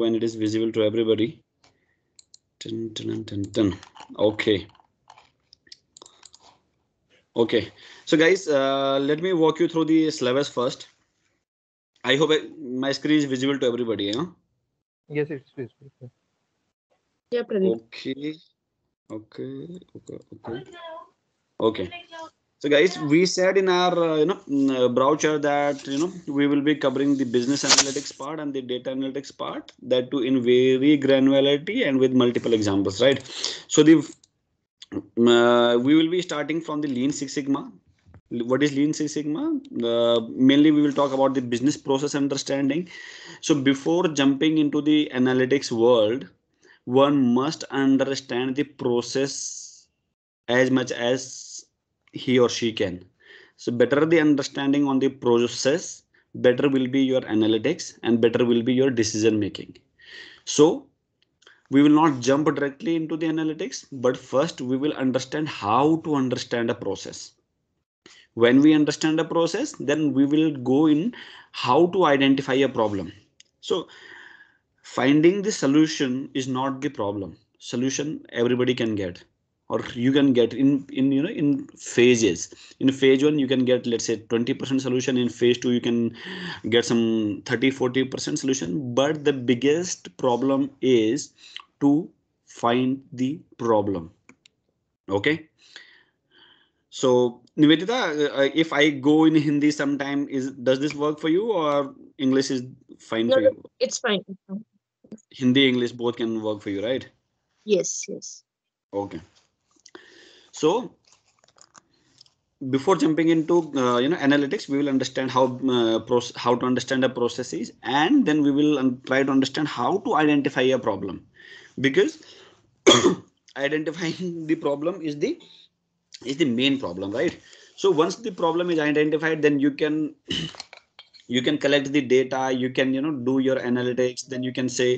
when it is visible to everybody. Dun, dun, dun, okay. Okay, so guys, uh, let me walk you through the syllabus first. I hope I, my screen is visible to everybody. Huh? Yes, it's visible. Yeah, Pradeep. Okay. Okay. Okay. Okay. Okay. So guys, we said in our uh, you know mm, uh, brochure that you know we will be covering the business analytics part and the data analytics part that too in very granularity and with multiple examples, right? So the mm, uh, we will be starting from the Lean Six Sigma. What is Lean Six Sigma? Uh, mainly, we will talk about the business process understanding. So before jumping into the analytics world, one must understand the process as much as he or she can. So better the understanding on the process, better will be your analytics and better will be your decision making. So we will not jump directly into the analytics, but first we will understand how to understand a process. When we understand a process, then we will go in how to identify a problem. So finding the solution is not the problem. Solution everybody can get or you can get in in you know in phases in phase one you can get let's say 20% solution in phase two you can get some 30 40% solution but the biggest problem is to find the problem okay so Nivedita, uh, uh, if I go in Hindi sometime, is does this work for you or English is fine no, for you? It's fine. Hindi, English both can work for you, right? Yes, yes. Okay. So before jumping into uh, you know analytics we will understand how uh, how to understand a process is and then we will try to understand how to identify a problem because identifying the problem is the is the main problem right so once the problem is identified then you can you can collect the data you can you know do your analytics then you can say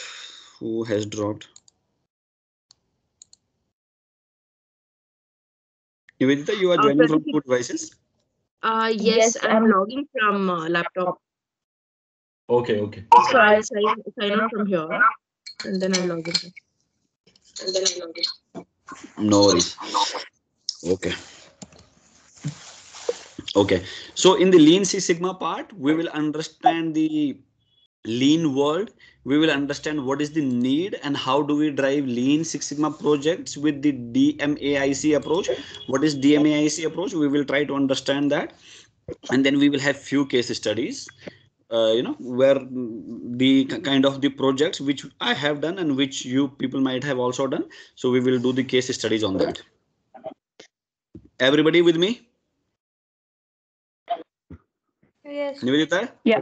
who has dropped Nivedita, you are uh, joining from two devices? Uh, yes, yes I'm, I'm logging from uh, laptop. Okay, okay. So i sign, sign out from here and then i log in. And then i log in. No worries. Okay. Okay. So in the Lean Six Sigma part, we will understand the lean world we will understand what is the need and how do we drive lean six sigma projects with the dmaic approach what is dmaic approach we will try to understand that and then we will have few case studies uh, you know where the kind of the projects which i have done and which you people might have also done so we will do the case studies on that everybody with me yes Nivedita? yeah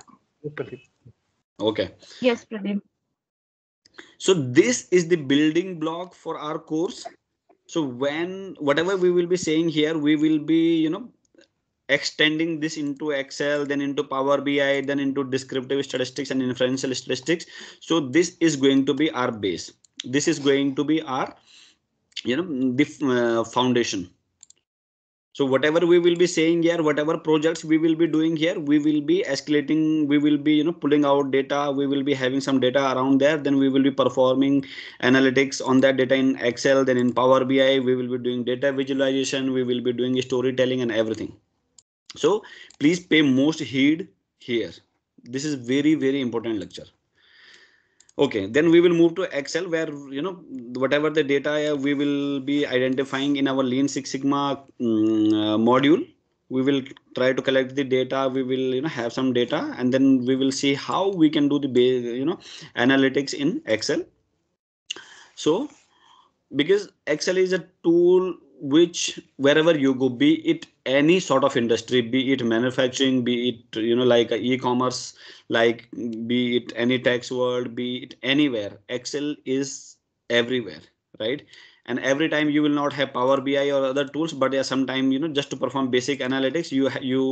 Okay. Yes, Pradeep. So this is the building block for our course. So when whatever we will be saying here, we will be, you know, extending this into Excel, then into Power BI, then into descriptive statistics and inferential statistics. So this is going to be our base. This is going to be our, you know, the uh, foundation so whatever we will be saying here whatever projects we will be doing here we will be escalating we will be you know pulling out data we will be having some data around there then we will be performing analytics on that data in excel then in power bi we will be doing data visualization we will be doing storytelling and everything so please pay most heed here this is very very important lecture okay then we will move to excel where you know whatever the data we will be identifying in our lean six sigma um, uh, module we will try to collect the data we will you know have some data and then we will see how we can do the you know analytics in excel so because excel is a tool which wherever you go be it any sort of industry be it manufacturing be it you know like e-commerce like be it any tax world be it anywhere excel is everywhere right and every time you will not have power bi or other tools but yeah sometime you know just to perform basic analytics you you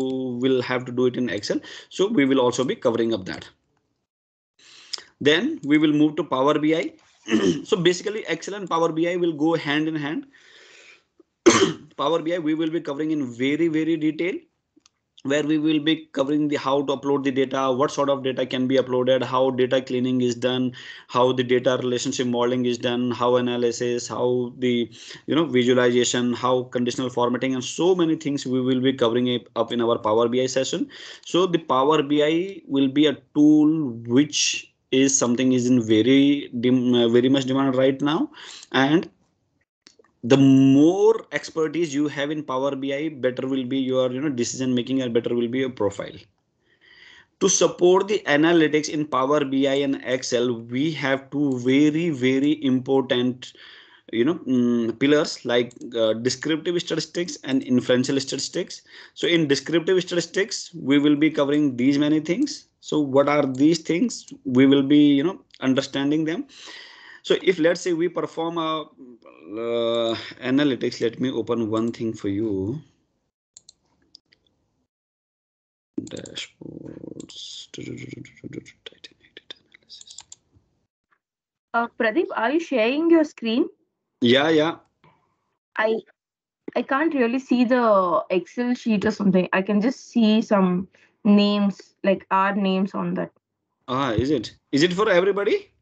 will have to do it in excel so we will also be covering up that then we will move to power bi so basically excel and power bi will go hand in hand Power BI we will be covering in very, very detail where we will be covering the how to upload the data, what sort of data can be uploaded, how data cleaning is done, how the data relationship modeling is done, how analysis, how the you know visualization, how conditional formatting, and so many things we will be covering up in our Power BI session. So the Power BI will be a tool which is something is in very dim uh, very much demand right now and the more expertise you have in power bi better will be your you know decision making and better will be your profile to support the analytics in power bi and excel we have two very very important you know um, pillars like uh, descriptive statistics and inferential statistics so in descriptive statistics we will be covering these many things so what are these things we will be you know understanding them so if let's say we perform a uh, analytics, let me open one thing for you. Dashboards. Uh, Pradeep, are you sharing your screen? Yeah, yeah. I I can't really see the Excel sheet or something. I can just see some names, like our names on that. Ah, is it? Is it for everybody?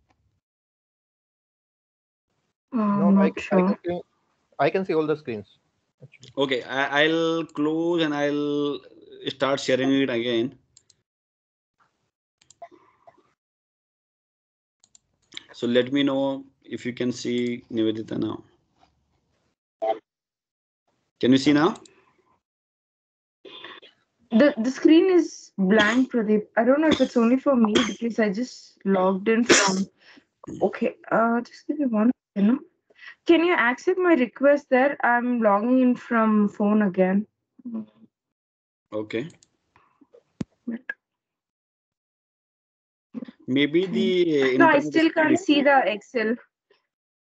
i oh, no, I, sure. I, can see, I can see all the screens. Actually. Okay, I, will close and I'll start sharing it again. So let me know if you can see Nivedita now. Can you see now? The, the screen is blank, Pradeep. I don't know if it's only for me because I just logged in from. Okay, uh, just give me one can you accept my request there i'm logging in from phone again okay maybe the hmm. no i still can't see the excel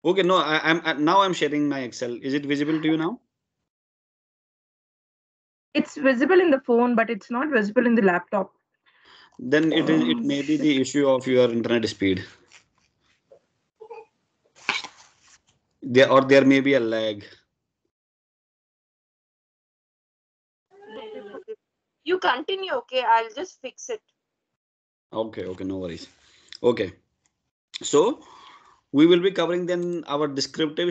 okay no I, am now i'm sharing my excel is it visible to you now it's visible in the phone but it's not visible in the laptop then it is it oh, may be the issue of your internet speed there or there may be a lag. You continue, okay? I'll just fix it. Okay, okay, no worries. Okay. So we will be covering then our descriptive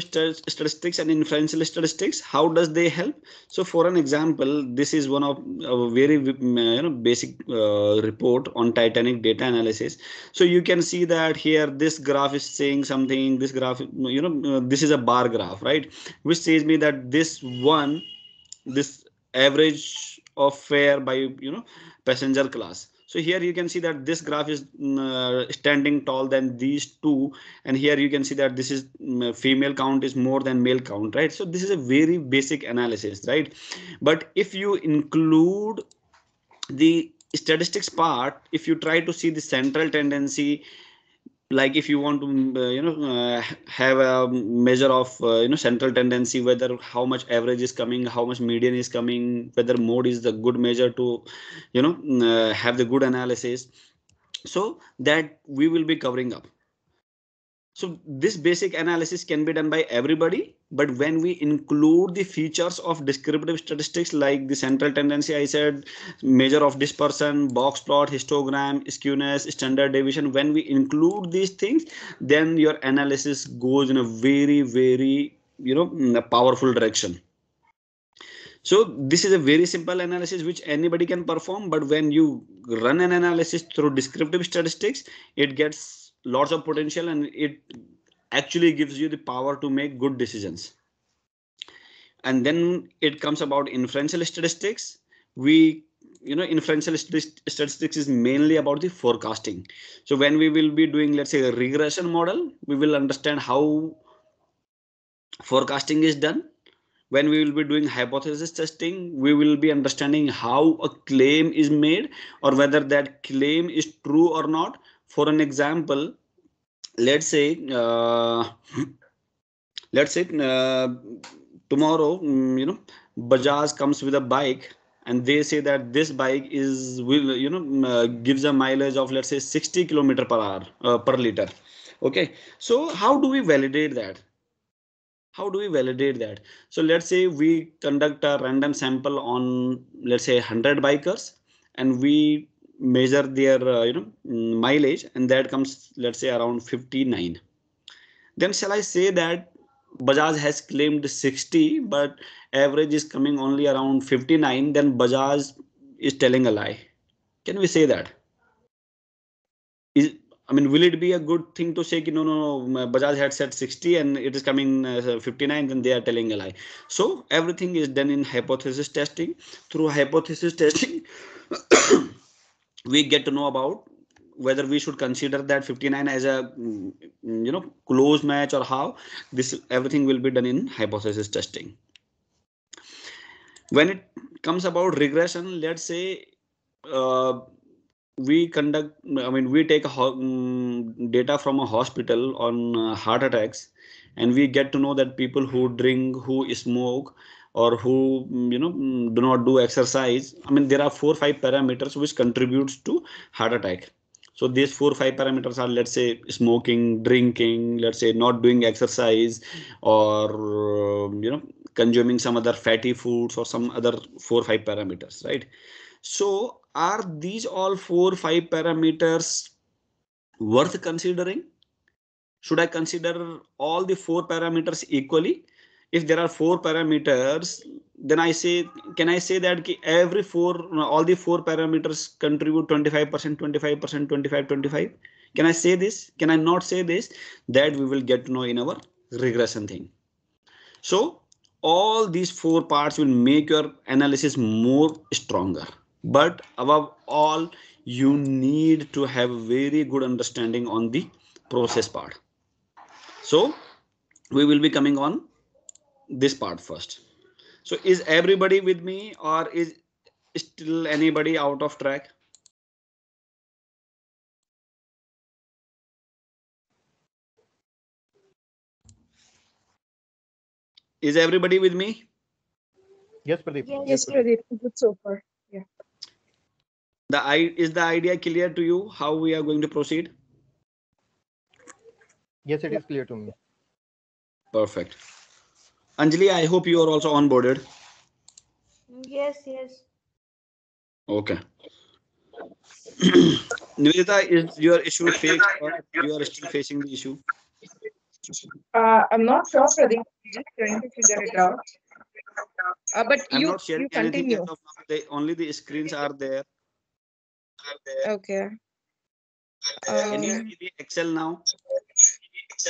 statistics and inferential statistics how does they help so for an example this is one of a very mm, uh, you know basic uh, report on titanic data analysis so you can see that here this graph is saying something this graph you know uh, this is a bar graph right which says me that this one this average of fare by you know passenger class so here you can see that this graph is mm, uh, standing tall than these two. And here you can see that this is um, female count is more than male count, right? So this is a very basic analysis, right? But if you include the statistics part, if you try to see the central tendency like if you want to mm, uh, you know uh, have a measure of uh, you know central tendency whether how much average is coming how much median is coming whether mode is the good measure to you know mm, uh, have the good analysis so that we will be covering up so this basic analysis can be done by everybody, but when we include the features of descriptive statistics like the central tendency, I said, measure of dispersion, box plot, histogram, skewness, standard deviation, when we include these things, then your analysis goes in a very, very, you know, powerful direction. So this is a very simple analysis which anybody can perform, but when you run an analysis through descriptive statistics, it gets lots of potential and it actually gives you the power to make good decisions and then it comes about inferential statistics we you know inferential statistics is mainly about the forecasting so when we will be doing let's say a regression model we will understand how forecasting is done when we will be doing hypothesis testing we will be understanding how a claim is made or whether that claim is true or not for an example let's say uh, let's say uh, tomorrow mm, you know bajaj comes with a bike and they say that this bike is will you know mm, uh, gives a mileage of let's say 60 kilometer per hour uh, per liter okay so how do we validate that how do we validate that so let's say we conduct a random sample on let's say 100 bikers and we measure their uh, you know mm, mileage and that comes let's say around 59 then shall i say that bajaj has claimed 60 but average is coming only around 59 then bajaj is telling a lie can we say that is i mean will it be a good thing to say no no no bajaj had said 60 and it is coming uh, 59 then they are telling a lie so everything is done in hypothesis testing through hypothesis testing we get to know about whether we should consider that 59 as a mm, you know close match or how this everything will be done in hypothesis testing when it comes about regression let's say uh, we conduct i mean we take mm, data from a hospital on uh, heart attacks and we get to know that people who drink who smoke or who mm, you know mm, do not do exercise i mean there are four five parameters which contributes to heart attack so these four five parameters are let's say smoking drinking let's say not doing exercise or um, you know consuming some other fatty foods or some other four five parameters right so are these all four five parameters worth considering should i consider all the four parameters equally if there are four parameters then i say can i say that every four all the four parameters contribute 25% 25% 25 25 can i say this can i not say this that we will get to know in our regression thing so all these four parts will make your analysis more stronger but above all you need to have very good understanding on the process part so we will be coming on this part first. So is everybody with me or is still anybody out of track? Is everybody with me? Yes, Pradeep. Yes, yes Pradeep. Good so far. Yeah. The is the idea clear to you how we are going to proceed? Yes, it yeah. is clear to me. Perfect. Anjali, I hope you are also onboarded. Yes, yes. Okay. Nivedita, is your issue fixed or you are still facing the issue? Uh, I'm not sure, Pradeep. Just trying to figure it out. Uh, but I'm you, you continue. They, only the screens are there. Are there. Okay. Uh, Can you um, see the Excel now?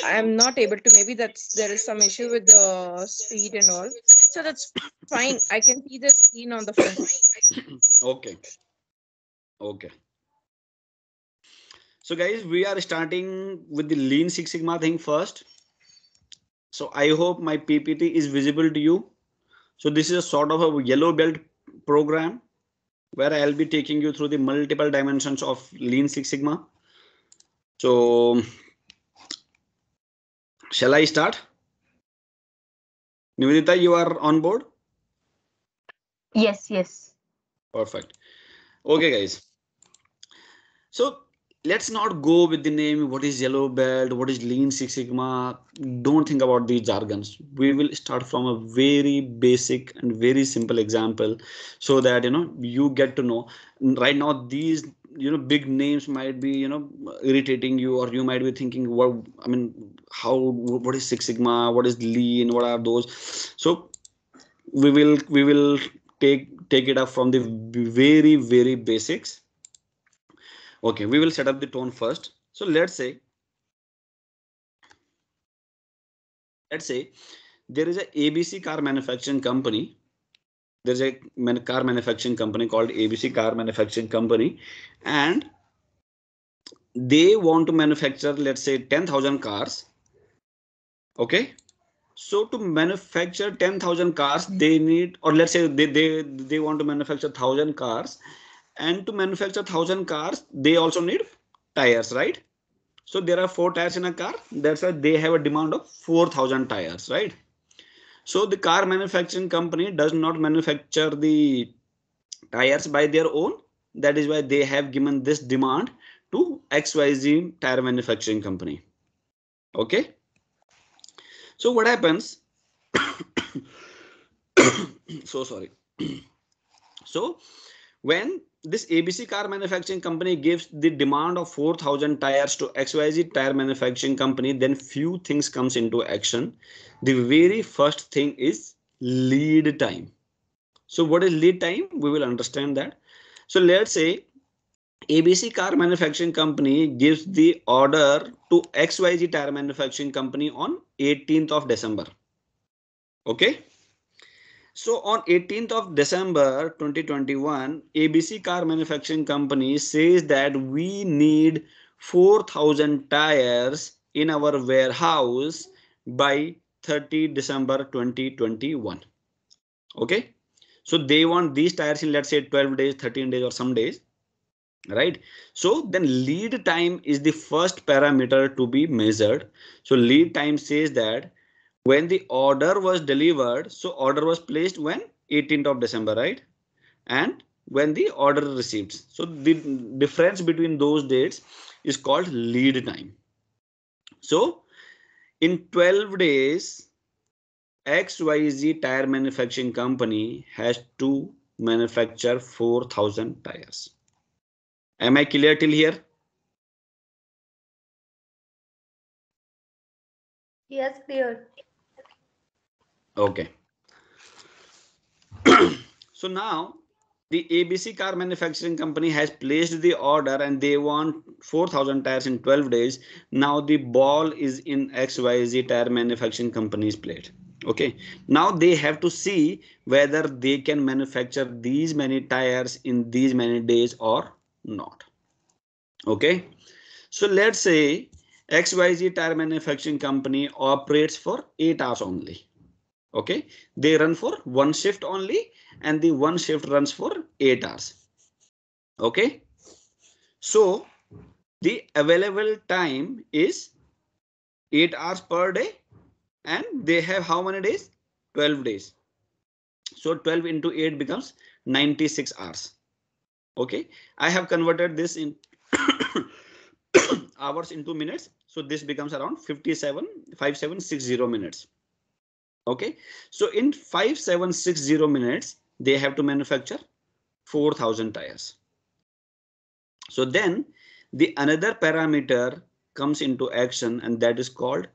I'm not able to. Maybe that's there is some issue with the speed and all. So that's fine. I can see the screen on the phone. okay. Okay. So guys, we are starting with the Lean Six Sigma thing first. So I hope my PPT is visible to you. So this is a sort of a yellow belt program where I'll be taking you through the multiple dimensions of Lean Six Sigma. So Shall I start? Nivedita, you are on board? Yes, yes. Perfect. Okay, guys. So let's not go with the name. What is yellow belt? What is lean Six Sigma? Don't think about these jargons. We will start from a very basic and very simple example so that, you know, you get to know right now. These you know big names might be you know irritating you or you might be thinking what i mean how what is six sigma what is lean what are those so we will we will take take it up from the very very basics okay we will set up the tone first so let's say let's say there is a abc car manufacturing company there's a car manufacturing company called abc car manufacturing company and they want to manufacture let's say 10000 cars okay so to manufacture 10000 cars hmm. they need or let's say they they, they want to manufacture 1000 cars and to manufacture 1000 cars they also need tires right so there are four tires in a car that's why they have a demand of 4000 tires right so the car manufacturing company does not manufacture the tires by their own. That is why they have given this demand to XYZ tire manufacturing company. Okay. So what happens? so sorry. so when this ABC car manufacturing company gives the demand of 4,000 tires to XYZ tire manufacturing company, then few things comes into action. The very first thing is lead time. So what is lead time? We will understand that. So let's say ABC car manufacturing company gives the order to XYZ tire manufacturing company on 18th of December. Okay. So on 18th of December 2021, ABC Car Manufacturing Company says that we need 4,000 tires in our warehouse by 30 December 2021. Okay. So they want these tires in let's say 12 days, 13 days or some days. Right. So then lead time is the first parameter to be measured. So lead time says that when the order was delivered, so order was placed when 18th of December, right? And when the order received. So the difference between those dates is called lead time. So in 12 days, XYZ tire manufacturing company has to manufacture 4000 tires. Am I clear till here? Yes, clear. Okay. so now the ABC car manufacturing company has placed the order and they want 4000 tires in 12 days. Now the ball is in XYZ tire manufacturing company's plate. Okay. Now they have to see whether they can manufacture these many tires in these many days or not. Okay. So let's say XYZ tire manufacturing company operates for 8 hours only. Okay, they run for one shift only and the one shift runs for eight hours. Okay, so the available time is eight hours per day and they have how many days? 12 days. So 12 into 8 becomes 96 hours. Okay, I have converted this in hours into minutes. So this becomes around 57, 5760 minutes. Okay, so in 5760 minutes, they have to manufacture 4000 tires. So then the another parameter comes into action and that is called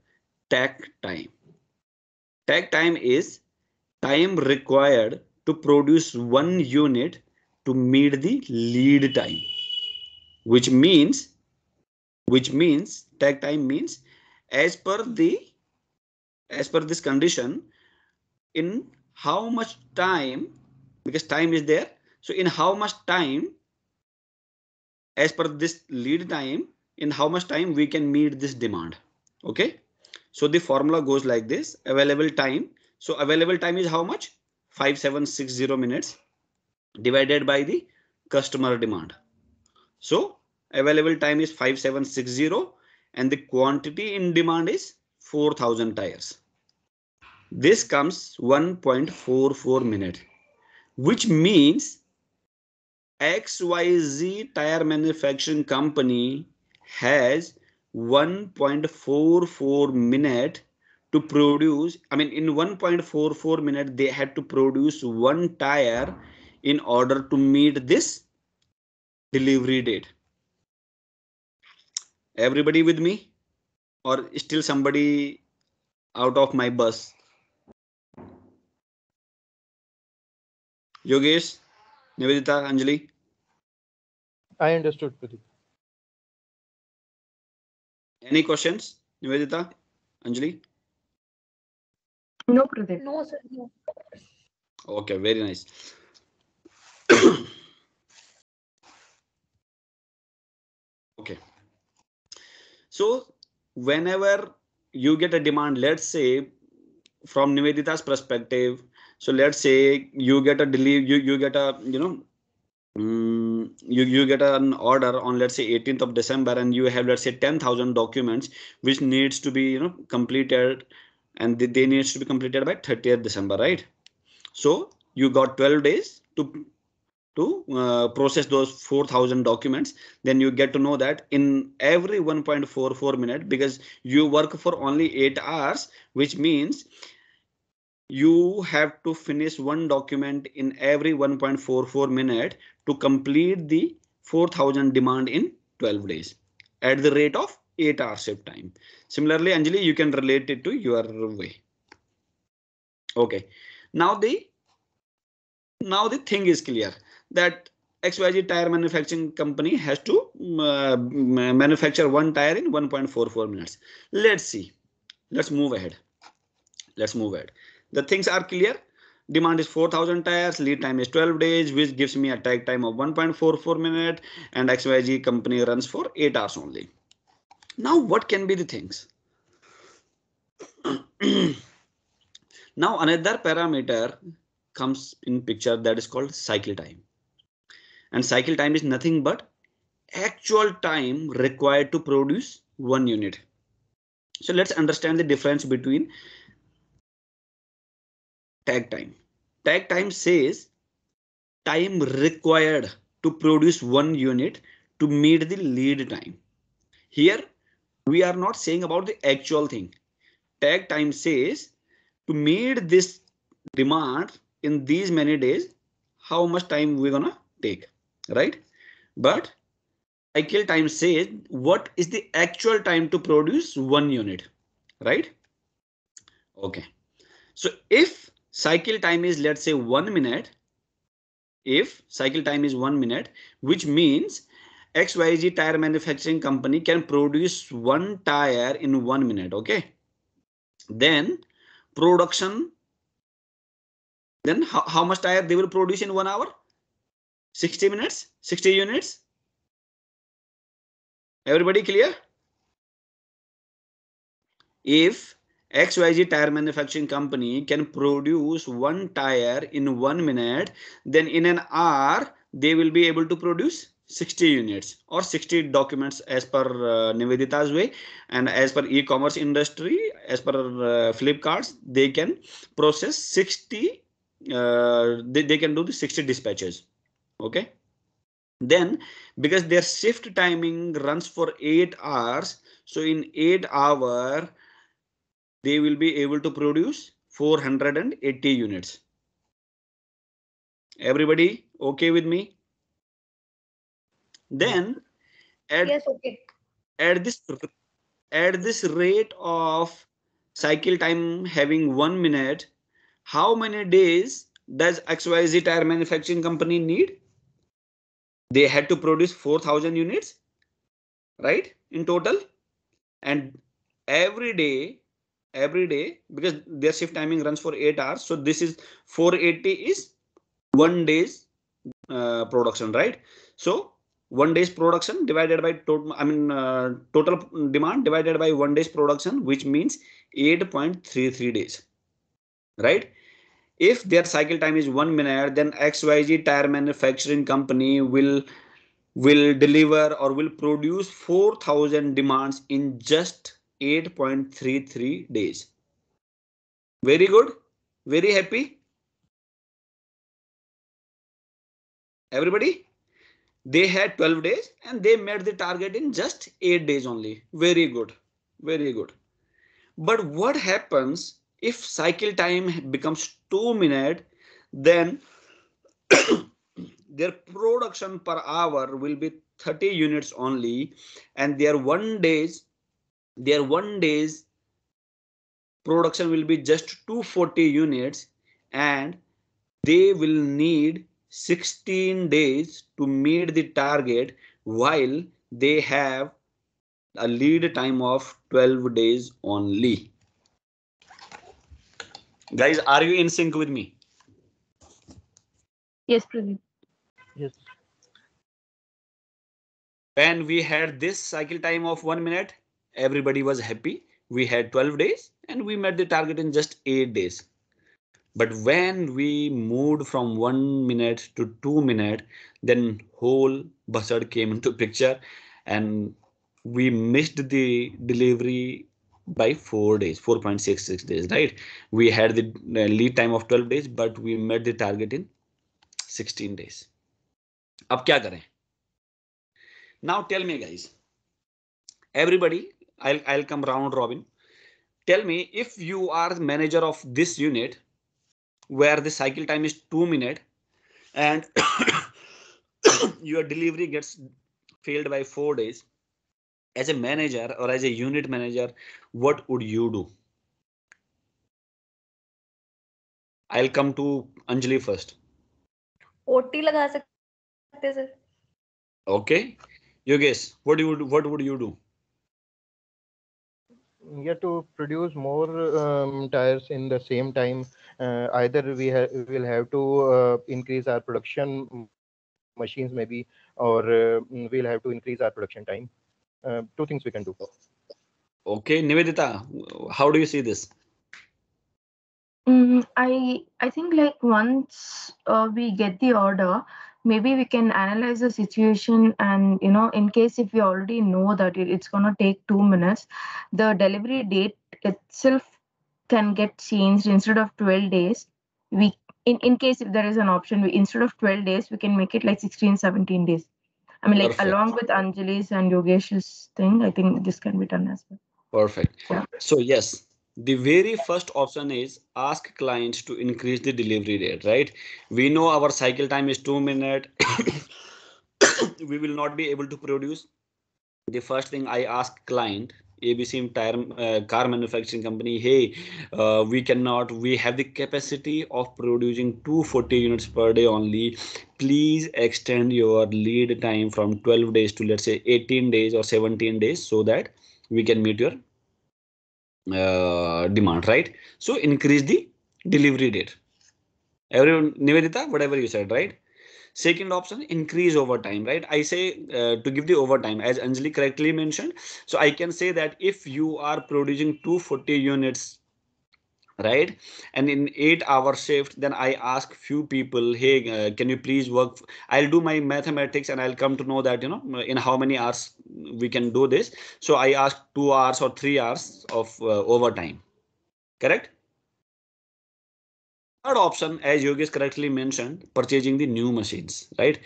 tag time. Tag time is time required to produce one unit to meet the lead time, which means, which means tag time means as per the as per this condition in how much time because time is there so in how much time as per this lead time in how much time we can meet this demand okay so the formula goes like this available time so available time is how much 5760 minutes divided by the customer demand so available time is 5760 and the quantity in demand is 4000 tires this comes 1.44 minute, which means XYZ tire manufacturing company has 1.44 minute to produce i mean in 1.44 minute they had to produce one tire in order to meet this delivery date everybody with me or still somebody out of my bus Yogesh, Nivedita, Anjali. I understood, Pradeep. Any questions, Nivedita, Anjali? No, Pradeep. No, sir. No. Okay, very nice. okay. So whenever you get a demand, let's say from Nivedita's perspective, so let's say you get a delivery you, you get a you know mm, you you get an order on let's say 18th of december and you have let's say 10000 documents which needs to be you know completed and they, they needs to be completed by 30th december right so you got 12 days to to uh, process those 4000 documents then you get to know that in every 1.44 minute because you work for only 8 hours which means you have to finish one document in every 1.44 minute to complete the 4000 demand in 12 days at the rate of 8 hour shift time. Similarly, Anjali, you can relate it to your way. Okay, now the now the thing is clear that XYZ tire manufacturing company has to mm, uh, manufacture one tire in 1.44 minutes. Let's see. Let's move ahead. Let's move ahead. The things are clear. Demand is 4000 tires, lead time is 12 days, which gives me a tag time of 1.44 minute and XYZ company runs for 8 hours only. Now, what can be the things? now, another parameter comes in picture that is called cycle time. And cycle time is nothing but actual time required to produce one unit. So let's understand the difference between tag time. Tag time says time required to produce one unit to meet the lead time. Here we are not saying about the actual thing. Tag time says to meet this demand in these many days, how much time we're gonna take, right? But cycle time says what is the actual time to produce one unit, right? Okay, so if cycle time is let's say one minute if cycle time is one minute which means xyz tire manufacturing company can produce one tire in one minute okay then production then how, how much tire they will produce in one hour 60 minutes 60 units everybody clear if XYZ tire manufacturing company can produce one tire in one minute, then in an hour, they will be able to produce 60 units or 60 documents as per uh, Nivedita's way and as per e-commerce industry, as per uh, Flipkart's, they can process 60, uh, they, they can do the 60 dispatches. Okay. Then because their shift timing runs for eight hours, so in eight hours they will be able to produce 480 units. Everybody okay with me? Then at, yes, okay. at this at this rate of cycle time having one minute, how many days does XYZ tire manufacturing company need? They had to produce 4,000 units, right, in total. And every day every day because their shift timing runs for 8 hours so this is 480 is one day's uh, production right so one day's production divided by total i mean uh, total demand divided by one day's production which means 8.33 days right if their cycle time is 1 minute then xyz tire manufacturing company will will deliver or will produce 4000 demands in just 8.33 days. Very good. Very happy. Everybody? They had 12 days and they met the target in just 8 days only. Very good. Very good. But what happens if cycle time becomes 2 minutes, then their production per hour will be 30 units only and their one days their one day's production will be just 240 units and they will need 16 days to meet the target while they have a lead time of 12 days only. Guys, are you in sync with me? Yes, Praveen. Yes. When we had this cycle time of one minute, everybody was happy. We had 12 days and we met the target in just eight days. But when we moved from one minute to two minute, then whole buzzard came into picture and we missed the delivery by four days, 4.66 days, right? We had the uh, lead time of 12 days, but we met the target in 16 days. अब क्या करें? Now tell me guys, everybody I'll I'll come round robin. Tell me if you are the manager of this unit where the cycle time is two minute and your delivery gets failed by four days. As a manager or as a unit manager, what would you do? I'll come to Anjali first. OT laga sakte sir. Okay. Yogesh, what do you what would you do? have to produce more um, tires in the same time uh, either we ha- will have to uh, increase our production machines maybe or uh, we'll have to increase our production time uh, two things we can do okay nivedita how do you see this mm, i i think like once uh, we get the order maybe we can analyze the situation and you know in case if we already know that it's going to take 2 minutes the delivery date itself can get changed instead of 12 days we in, in case if there is an option we instead of 12 days we can make it like 16 17 days i mean like Perfect. along with anjali's and yogesh's thing i think this can be done as well Perfect. Yeah. So yes, the very first option is ask clients to increase the delivery rate right we know our cycle time is 2 minute we will not be able to produce the first thing i ask client abc tire, uh, car manufacturing company hey uh, we cannot we have the capacity of producing 240 units per day only please extend your lead time from 12 days to let's say 18 days or 17 days so that we can meet your uh, demand, right? So increase the delivery date. Everyone, Nivedita, whatever you said, right? Second option, increase over time, right? I say uh, to give the overtime, as Anjali correctly mentioned. So I can say that if you are producing 240 units right and in eight hour shift then i ask few people hey uh, can you please work i'll do my mathematics and i'll come to know that you know in how many hours we can do this so i ask two hours or three hours of uh, overtime correct third option as yogesh correctly mentioned purchasing the new machines right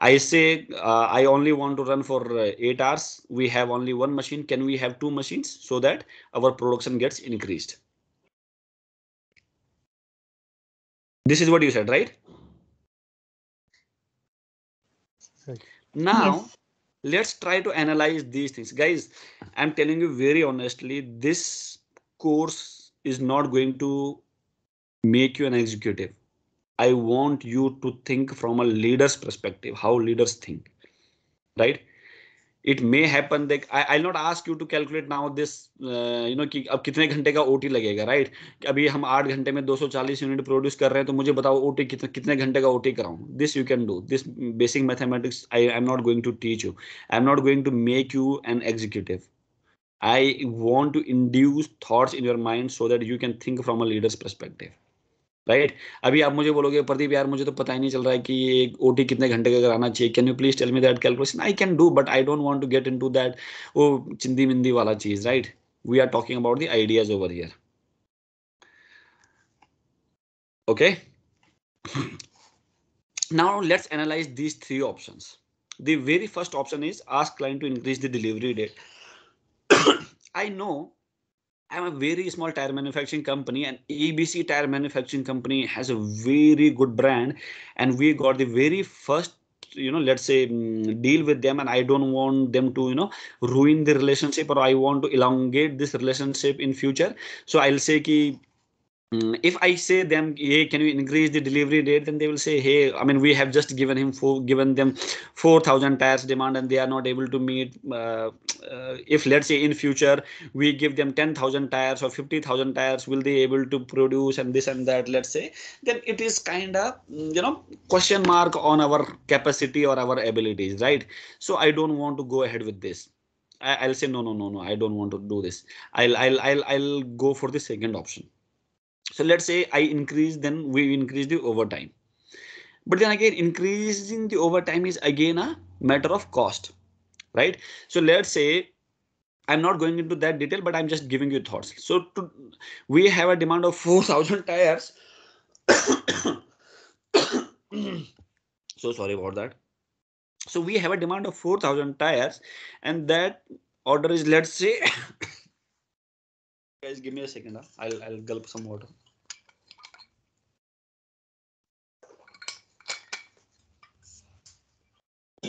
i say uh, i only want to run for uh, eight hours we have only one machine can we have two machines so that our production gets increased This is what you said, right? right. Now, yes. let's try to analyze these things. Guys, I'm telling you very honestly, this course is not going to make you an executive. I want you to think from a leader's perspective, how leaders think, right? it may happen that I, I'll not ask you to calculate now this, uh, you know, ki, ab kitne ghante ka OT lagega, right? Abhi hum 8 ghante 240 unit produce kar rahe hain, to mujhe batao OT kitne, kitne ghante ka OT karaun. This you can do. This basic mathematics, I am not going to teach you. I'm not going to make you an executive. I want to induce thoughts in your mind so that you can think from a leader's perspective. Right अभी आप मुझे बोलोगे प्रदीप यार मुझे तो पता ही नहीं चल रहा है कि ये ओ कितने घंटे का कराना चाहिए can you please tell me that calculation I can do but I don't want to get into that वो चिंदी मिंदी वाला चीज right we are talking about the ideas over here okay now let's analyse these three option the very first option is ask client to increase the delivery date I know I'm a very small tire manufacturing company, and ABC Tire Manufacturing Company has a very good brand, and we got the very first you know let's say mm, deal with them and i don't want them to you know ruin the relationship or i want to elongate this relationship in future so i'll say ki Hmm, if I say them, hey, can you increase the delivery date? Then they will say, hey, I mean, we have just given him four, given them four thousand tires demand, and they are not able to meet. Uh, uh, if let's say in future we give them ten thousand tires or fifty thousand tires, will they able to produce and this and that? Let's say, then it is kind of mm, you know question mark on our capacity or our abilities, right? So I don't want to go ahead with this. I, I'll say no, no, no, no. I don't want to do this. I'll, I'll, I'll, I'll go for the second option. So let's say I increase, then we increase the overtime. But then again, increasing the overtime is again a matter of cost, right? So let's say I'm not going into that detail, but I'm just giving you thoughts. So to, we have a demand of 4,000 tires. so sorry about that. So we have a demand of 4,000 tires and that order is let's say guys give me a second huh? I'll, I'll gulp some water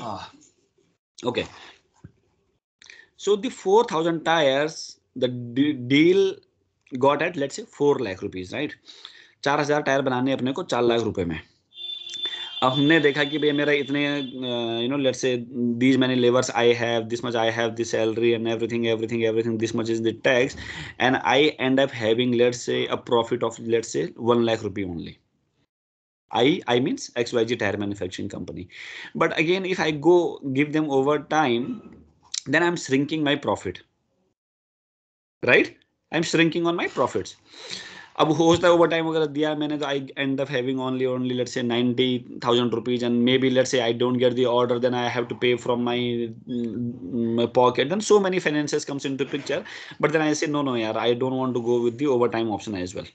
ah, okay so the 4000 tires the deal got at let's say 4 lakh rupees right 4000 tyre बनाने अपने को 4 लाख रुपए में अब हमने देखा कि भैया मेरा इतने you know let's say these many labours I have this much I have this salary and everything everything everything this much is the tax and I end up having let's say a profit of let's say 1 lakh rupee only I, I means XYZ tire manufacturing company. But again, if I go give them over time, then I'm shrinking my profit. Right? I'm shrinking on my profits. अब हो सकता है over time वगैरह दिया मैंने तो I end up having only only let's say ninety thousand rupees and maybe let's say I don't get the order then I have to pay from my pocket then so many finances comes into picture but then I say no no यार I don't want to go with the overtime option as well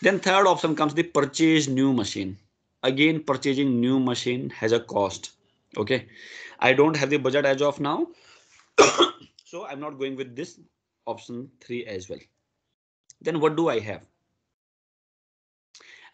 then third option comes the purchase new machine. Again, purchasing new machine has a cost. Okay. I don't have the budget as of now. so I'm not going with this option three as well. Then what do I have?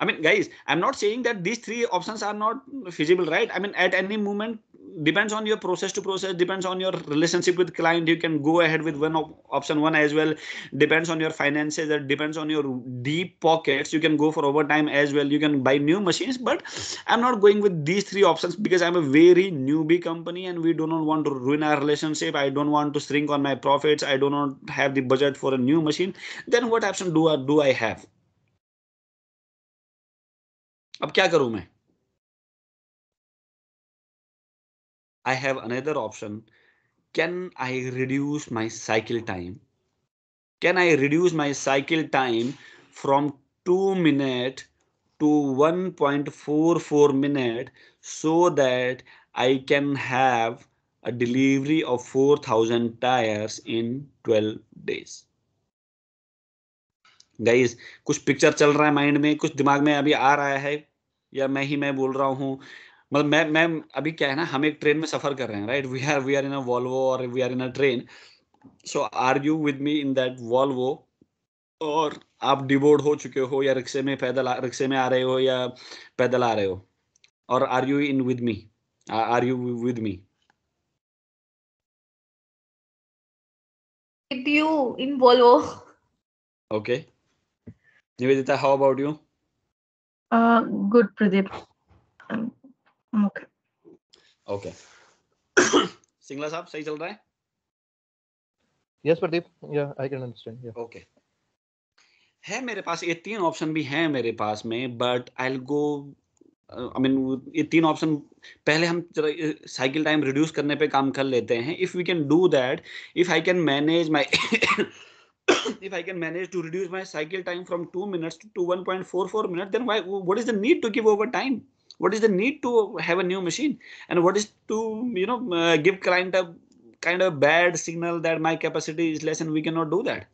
I mean, guys, I'm not saying that these three options are not feasible, right? I mean, at any moment, depends on your process to process, depends on your relationship with client. You can go ahead with one op option one as well. Depends on your finances, that depends on your deep pockets. You can go for overtime as well. You can buy new machines, but I'm not going with these three options because I'm a very newbie company and we do not want to ruin our relationship. I don't want to shrink on my profits. I do not have the budget for a new machine. Then what option do I do I have? अब क्या करूं मैं I have another option can I reduce my cycle time can I reduce my cycle time from two minute to one point four four minute so that I can have a delivery of four thousand tyres in twelve days guys कुछ picture चल रहा है mind में कुछ दिमाग में अभी आ रहा है या मैं ही मैं बोल रहा हूँ मतलब मैं मैं अभी क्या है ना हम एक ट्रेन में सफर कर रहे हैं right we are we are in a Volvo और we are in a train so are you with me in that Volvo और आप डिबोर्ड हो चुके हो या रिक्शे में पैदल रिक्शे में आ रहे हो या पैदल आ रहे हो और are you in with me are you with me with you in Volvo. Okay. Nivedita, how about you? Uh, good, Pradeep. I'm, okay. okay. Singla Singla साहब सही चल रहा है यस प्रदीप या आई कैन अंडरस्टैंड ओके है मेरे पास ये तीन ऑप्शन भी हैं मेरे पास में but I will go I mean ये तीन ऑप्शन पहले हम साइकिल टाइम रिड्यूस करने पे काम कर लेते हैं if we can do that if I can manage my if I can manage to reduce my cycle time from two minutes to 1.44 minutes, then why? What is the need to give over time? What is the need to have a new machine? And what is to you know uh, give client a kind of bad signal that my capacity is less and we cannot do that,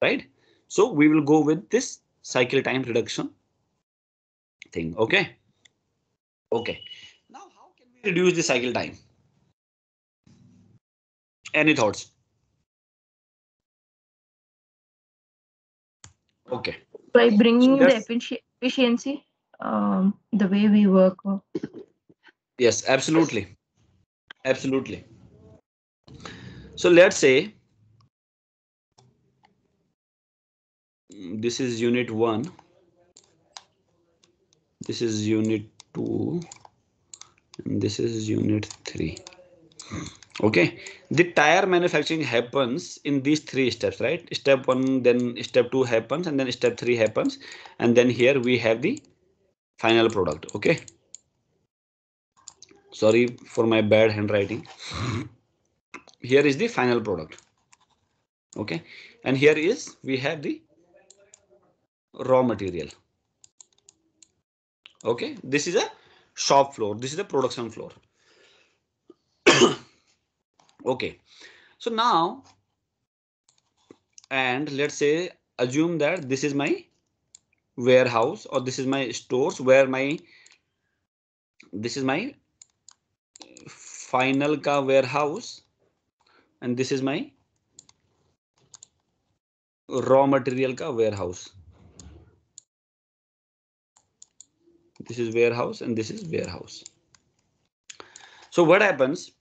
right? So we will go with this cycle time reduction thing. Okay. Okay. Now, how can we reduce the cycle time? Any thoughts? Okay. By bringing so the efficiency, um, the way we work. Yes, absolutely. Absolutely. So let's say this is unit one. This is unit two. And this is unit three okay the tire manufacturing happens in these three steps right step one then step two happens and then step three happens and then here we have the final product okay sorry for my bad handwriting here is the final product okay and here is we have the raw material okay this is a shop floor this is a production floor Okay, so now and let's say assume that this is my warehouse or this is my stores where my this is my final ka warehouse and this is my raw material ka warehouse this is warehouse and this is warehouse so what happens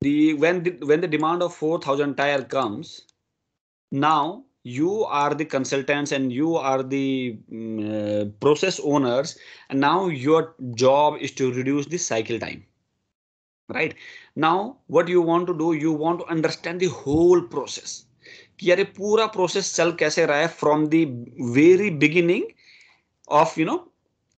the when the, when the demand of 4000 tire comes now you are the consultants and you are the mm, uh, process owners and now your job is to reduce the cycle time right now what you want to do you want to understand the whole process कि अरे पूरा process चल कैसे रहा है from the very beginning of you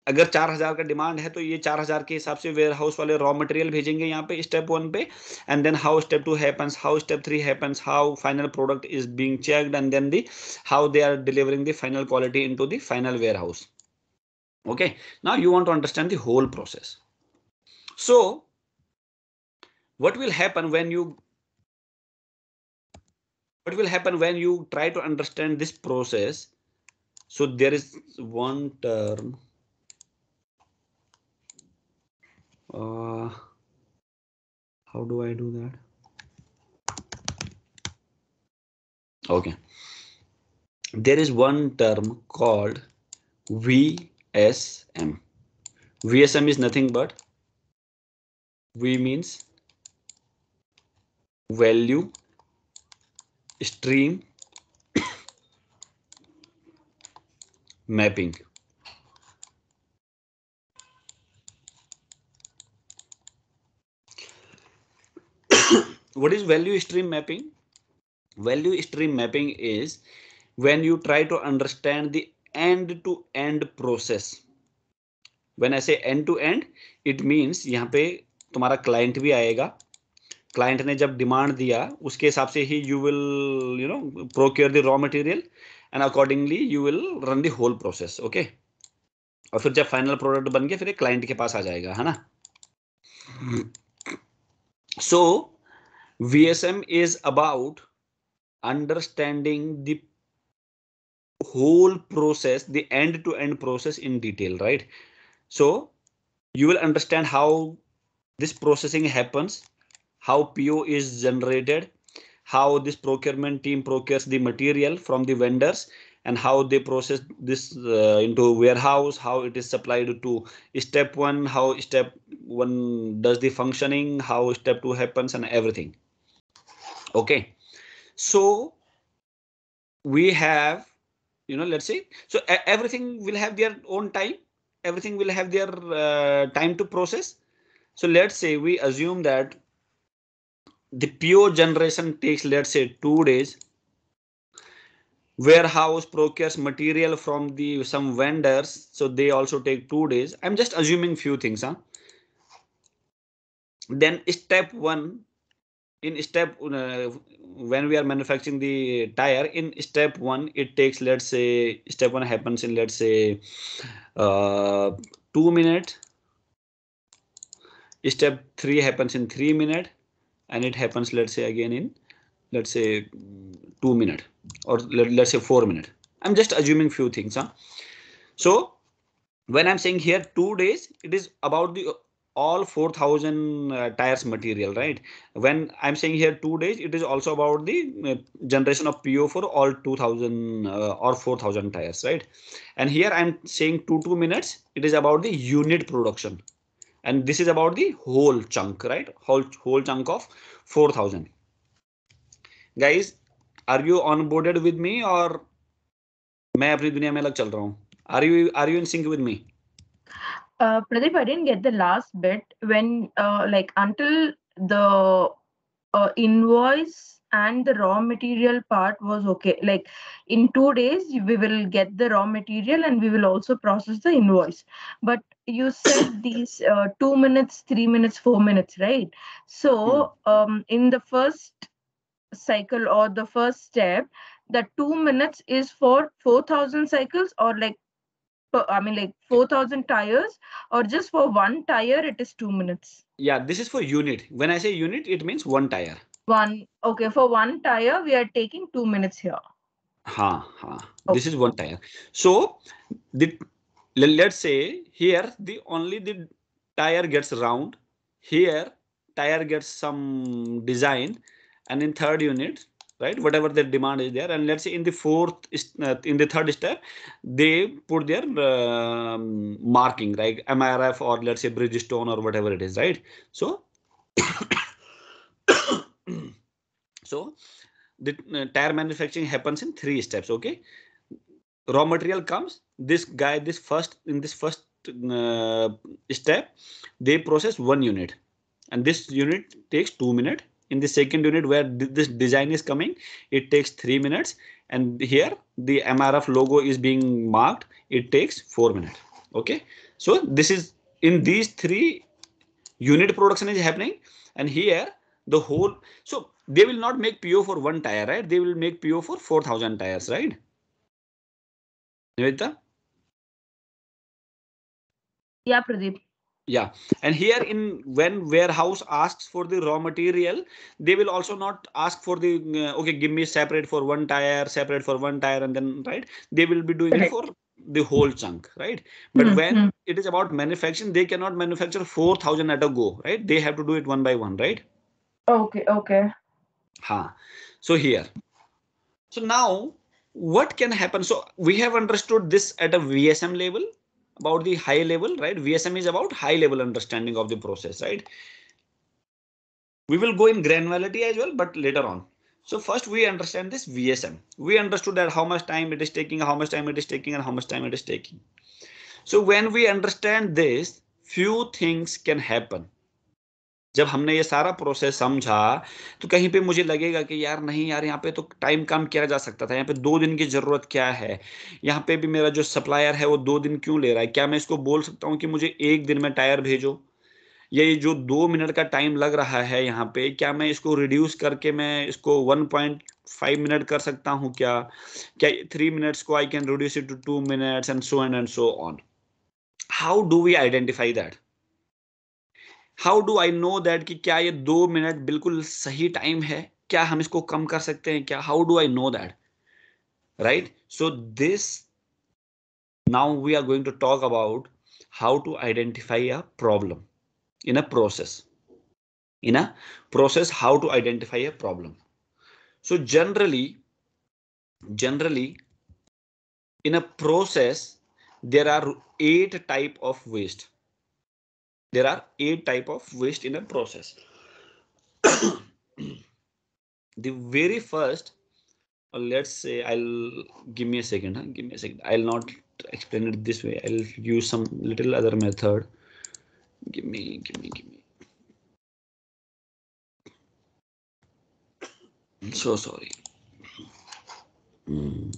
अगर चार हजार का डिमांड है तो ये चार हजार के हिसाब से वेयर हाउस वाले रॉ मटेरियल भेजेंगे यहाँ पे स्टेप वन पे and then how step two happens how step three happens how final product is being checked and then the how they are delivering the final quality into the final warehouse okay now you want to understand the whole process so what will happen when you what will happen when you try to understand this process so there is one term uh, how do I do that? Okay. There is one term called VSM. VSM is nothing but V means value stream mapping. what is value stream mapping? Value stream mapping is when you try to understand the end to end process. When I say end to end, it means यहाँ पे तुम्हारा client भी आएगा client ने जब demand दिया उसके हिसाब से ही you will you know procure the raw material and accordingly you will run the whole process okay और फिर जब फाइनल प्रोडक्ट बन गया फिर एक क्लाइंट के पास आ जाएगा है ना सो so, VSM is about understanding the whole process, the end to end process in detail, right? So you will understand how this processing happens, how PO is generated, how this procurement team procures the material from the vendors and how they process this uh, into warehouse, how it is supplied to step one, how step one does the functioning, how step two happens and everything. Okay. So we have, you know, let's say, so everything will have their own time. Everything will have their uh, time to process. So let's say we assume that the PO generation takes, let's say, two days. Warehouse procures material from the some vendors, so they also take two days. I'm just assuming few things, huh? Then step one, in step uh, when we are manufacturing the tire in step one it takes let's say step one happens in let's say uh, two minutes step three happens in three minutes and it happens let's say again in let's say two minutes or let, us say four minutes i'm just assuming few things huh? so when i'm saying here two days it is about the all 4000 uh, tires material right when i'm saying here two days it is also about the uh, generation of po for all 2000 uh, or 4000 tires right and here i'm saying two two minutes it is about the unit production and this is about the whole chunk right whole whole chunk of 4000 guys are you onboarded with me or मैं अपनी दुनिया my अलग चल Are you are you are you uh, Pradeep, I didn't get the last bit when, uh, like, until the uh, invoice and the raw material part was okay. Like, in two days, we will get the raw material and we will also process the invoice. But you said these uh, two minutes, three minutes, four minutes, right? So, hmm. um, in the first cycle or the first step, the two minutes is for 4,000 cycles or like per, I mean, like 4,000 tires, or just for one tire, it is two minutes? Yeah, this is for unit. When I say unit, it means one tire. One. Okay, for one tire, we are taking two minutes here. Ha, ha. Okay. This is one tire. So the let's say here the only the tire gets round here tire gets some design and in third unit right whatever their demand is there and let's say in the fourth uh, in the third step they put their uh, marking like mrf or let's say bridgestone or whatever it is right so so the uh, tire manufacturing happens in three steps okay raw material comes this guy this first in this first uh, step they process one unit and this unit takes two minutes in the second unit where this design is coming it takes three minutes and here the mrf logo is being marked it takes four minutes okay so this is in these three unit production is happening and here the whole so they will not make po for one tire right they will make po for 4000 tires right Nivedita? yeah pradeep yeah and here in when warehouse asks for the raw material they will also not ask for the uh, okay give me separate for one tire separate for one tire and then right they will be doing it for the whole chunk right but mm-hmm. when hmm. it is about manufacturing they cannot manufacture 4000 at a go right they have to do it one by one right okay okay ha huh. so here so now what can happen so we have understood this at a vsm level about the high level, right? VSM is about high level understanding of the process, right? We will go in granularity as well, but later on. So first we understand this VSM. We understood that how much time it is taking, how much time it is taking and how much time it is taking. So when we understand this, few things can happen. जब हमने ये सारा process समझा तो कहीं पे मुझे लगेगा कि यार नहीं यार यहाँ पे तो टाइम कम किया जा सकता था यहाँ पे दो दिन की ज़रूरत क्या है यहाँ पे भी मेरा जो सप्लायर है वो दो दिन क्यों ले रहा है क्या मैं इसको बोल सकता हूँ कि मुझे एक दिन में टायर भेजो या ये जो दो मिनट का टाइम लग रहा है यहाँ पे क्या मैं इसको रिड्यूस करके मैं इसको वन पॉइंट फाइव मिनट कर सकता हूँ क्या क्या थ्री मिनट्स को I can reduce it to two minutes and so and and so on how do we identify that how do I know that कि क्या ये दो मिनट बिल्कुल सही टाइम है क्या हम इसको कम कर सकते हैं क्या how do I know that right so this now we are going to talk about how to identify a problem in a process in a process how to identify a problem so generally generally in a process there are eight type of waste there are eight type of waste in a process. the very first, uh, let's say I'll give me a second. Huh? Give me a second. I'll not explain it this way. I'll use some little other method. Give me, give me, give me. so sorry. Mm.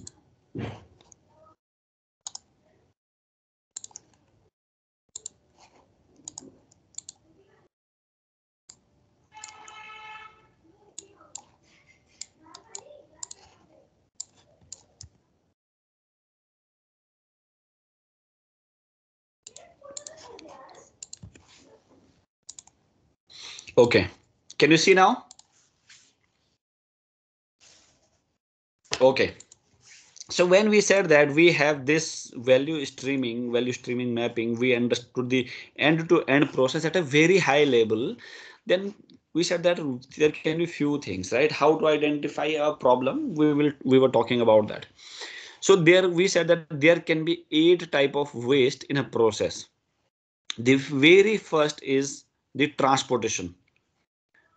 Okay. Can you see now? Okay. So when we said that we have this value streaming, value streaming mapping, we understood the end-to-end process at a very high level. Then we said that there can be few things, right? How to identify a problem? We will we were talking about that. So there we said that there can be eight type of waste in a process. The very first is the transportation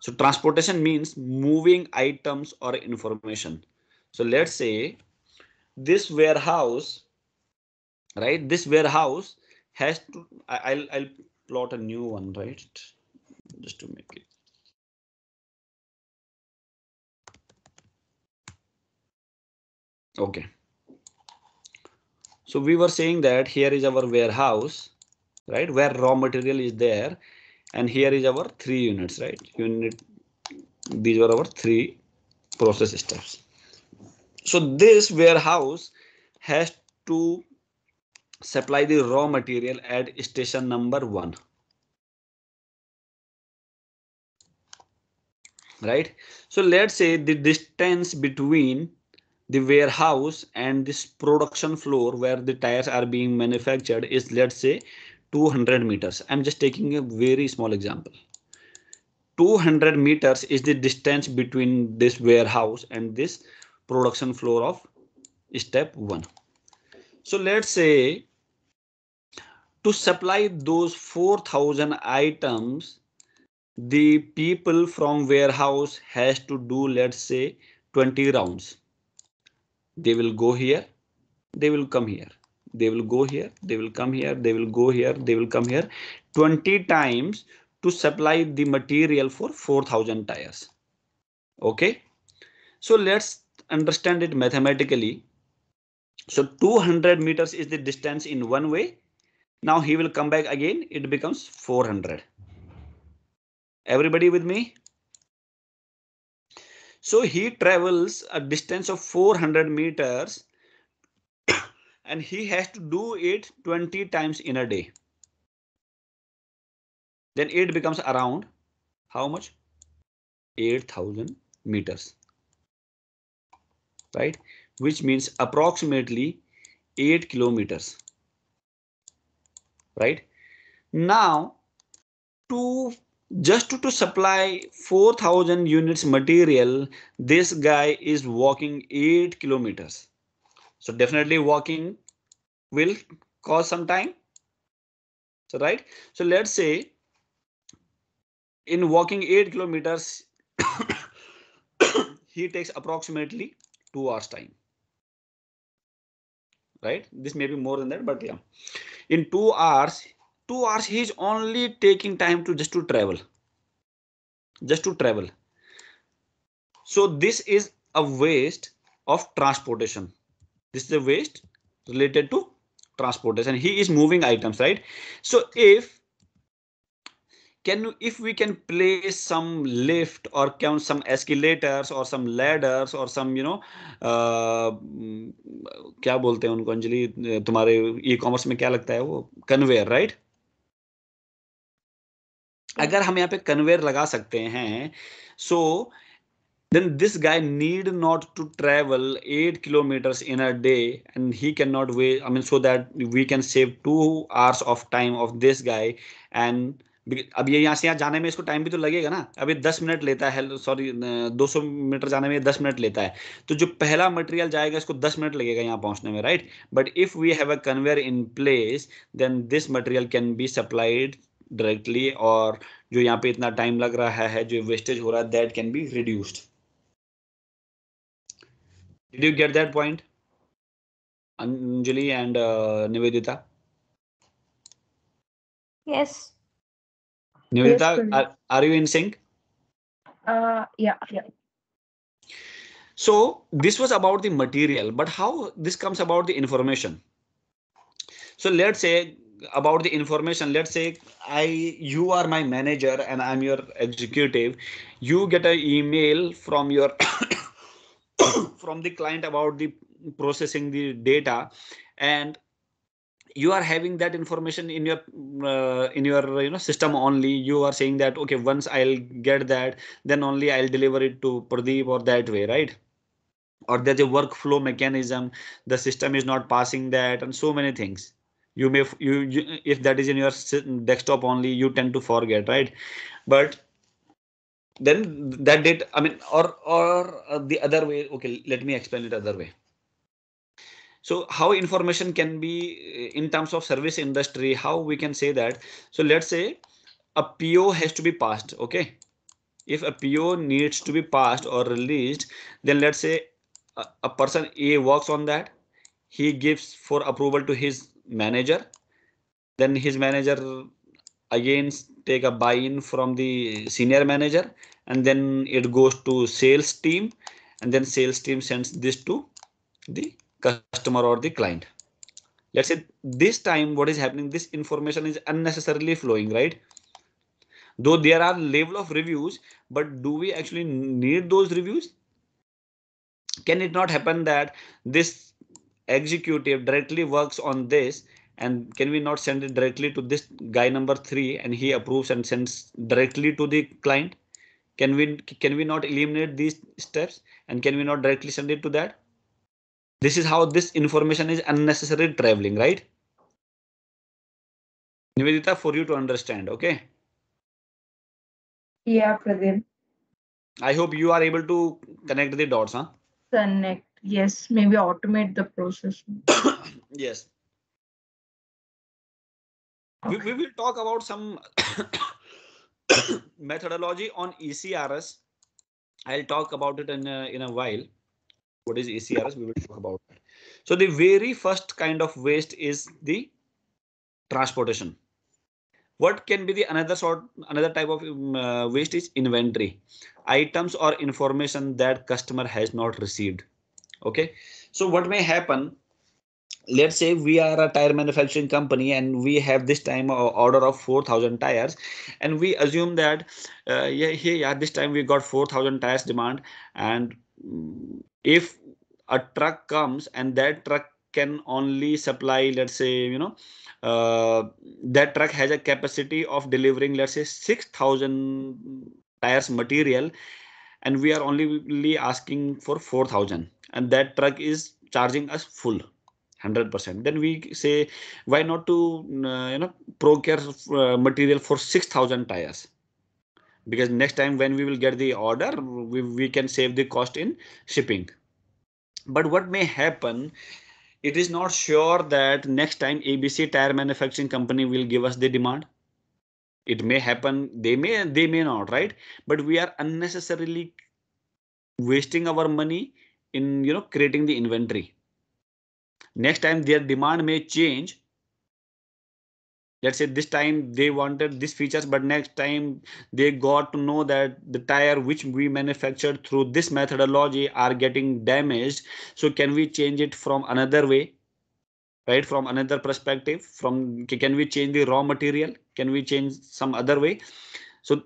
so transportation means moving items or information. So let's say this warehouse, right? This warehouse has to, I'll, I'll plot a new one, right? Just to make it. Okay. So we were saying that here is our warehouse, right? Where raw material is there and here is our three units right unit these were our three process steps so this warehouse has to supply the raw material at station number one right so let's say the distance between the warehouse and this production floor where the tires are being manufactured is let's say 200 meters. I'm just taking a very small example. 200 meters is the distance between this warehouse and this production floor of step one. So let's say to supply those 4000 items, the people from warehouse has to do, let's say 20 rounds. They will go here. They will come here they will go here they will come here they will go here they will come here 20 times to supply the material for 4000 tires okay so let's understand it mathematically so 200 meters is the distance in one way now he will come back again it becomes 400 everybody with me so he travels a distance of 400 meters and he has to do it 20 times in a day. Then it becomes around how much? 8000 meters. Right, which means approximately 8 kilometers. Right now to just to, supply 4000 units material this guy is walking 8 kilometers so definitely walking will cause some time. So right. So let's say in walking eight kilometers, he takes approximately two hours time. Right. This may be more than that, but yeah, in two hours, two hours he is only taking time to just to travel. Just to travel. So this is a waste of transportation This is the waste related to transportation. He is moving items, right? So if can if we can place some lift or count some escalators or some ladders or some you know uh, kya bolte hain unko anjali tumhare e-commerce mein kya lagta hai wo conveyor right? agar hum yahan pe conveyor laga sakte hain so so, then this guy need not to travel 8 kilometers in a day and he cannot wait i mean so that we can save 2 hours of time of this guy and अब ये यहाँ से यहाँ जाने में इसको time भी तो लगेगा ना अभी दस मिनट लेता है सॉरी दो सौ मीटर जाने में दस मिनट लेता है तो जो पहला मटेरियल जाएगा इसको दस मिनट लगेगा यहाँ पहुँचने में right but if we have a conveyor in place then this material can be supplied directly और जो यहाँ पे इतना टाइम लग रहा है जो वेस्टेज हो रहा है that can be reduced Did you get that point? Anjali and uh, Nivedita? Yes. Nivedita, yes, are, are you in sync? Uh, yeah, yeah. So this was about the material, but how this comes about the information. So let's say about the information let's say i you are my manager and i'm your executive you get an email from your from the client about the processing the data and you are having that information in your uh, in your you know system only you are saying that okay once i'll get that then only i'll deliver it to pradeep or that way right or there's a workflow mechanism the system is not passing that and so many things you may you, you if that is in your desktop only you tend to forget right but then that date i mean or or uh, the other way okay let me explain it other way so how information can be uh, in terms of service industry how we can say that so let's say a po has to be passed okay if a po needs to be passed or released then let's say a, a person a works on that he gives for approval to his manager then his manager again take a buy-in from the senior manager and then it goes to sales team and then sales team sends this to the customer or the client let's say this time what is happening this information is unnecessarily flowing right though there are level of reviews but do we actually need those reviews can it not happen that this executive directly works on this and can we not send it directly to this guy number 3 and he approves and sends directly to the client can we can we not eliminate these steps and can we not directly send it to that this is how this information is unnecessary traveling right nivedita for you to understand okay yeah Pradeep. i hope you are able to connect the dots huh connect yes maybe automate the process yes we, we will talk about some methodology on ECRS. I'll talk about it in a, in a while. What is ECRS? We will talk about it. So the very first kind of waste is the transportation. What can be the another sort, another type of um, uh, waste is inventory, items or information that customer has not received. OK, so what may happen? let's say we are a tire manufacturing company and we have this time order of 4000 tires and we assume that uh, yeah, here yeah this time we got 4000 tires demand and mm, if a truck comes and that truck can only supply let's say you know uh, that truck has a capacity of delivering let's say 6000 tires material and we are only asking for 4000 and that truck is charging us full 100% then we say why not to uh, you know procure uh, material for 6000 tires because next time when we will get the order we, we can save the cost in shipping but what may happen it is not sure that next time abc tire manufacturing company will give us the demand it may happen they may they may not right but we are unnecessarily wasting our money in you know creating the inventory Next time their demand may change. Let's say this time they wanted these features, but next time they got to know that the tire which we manufactured through this methodology are getting damaged. So can we change it from another way? right from another perspective from can we change the raw material can we change some other way so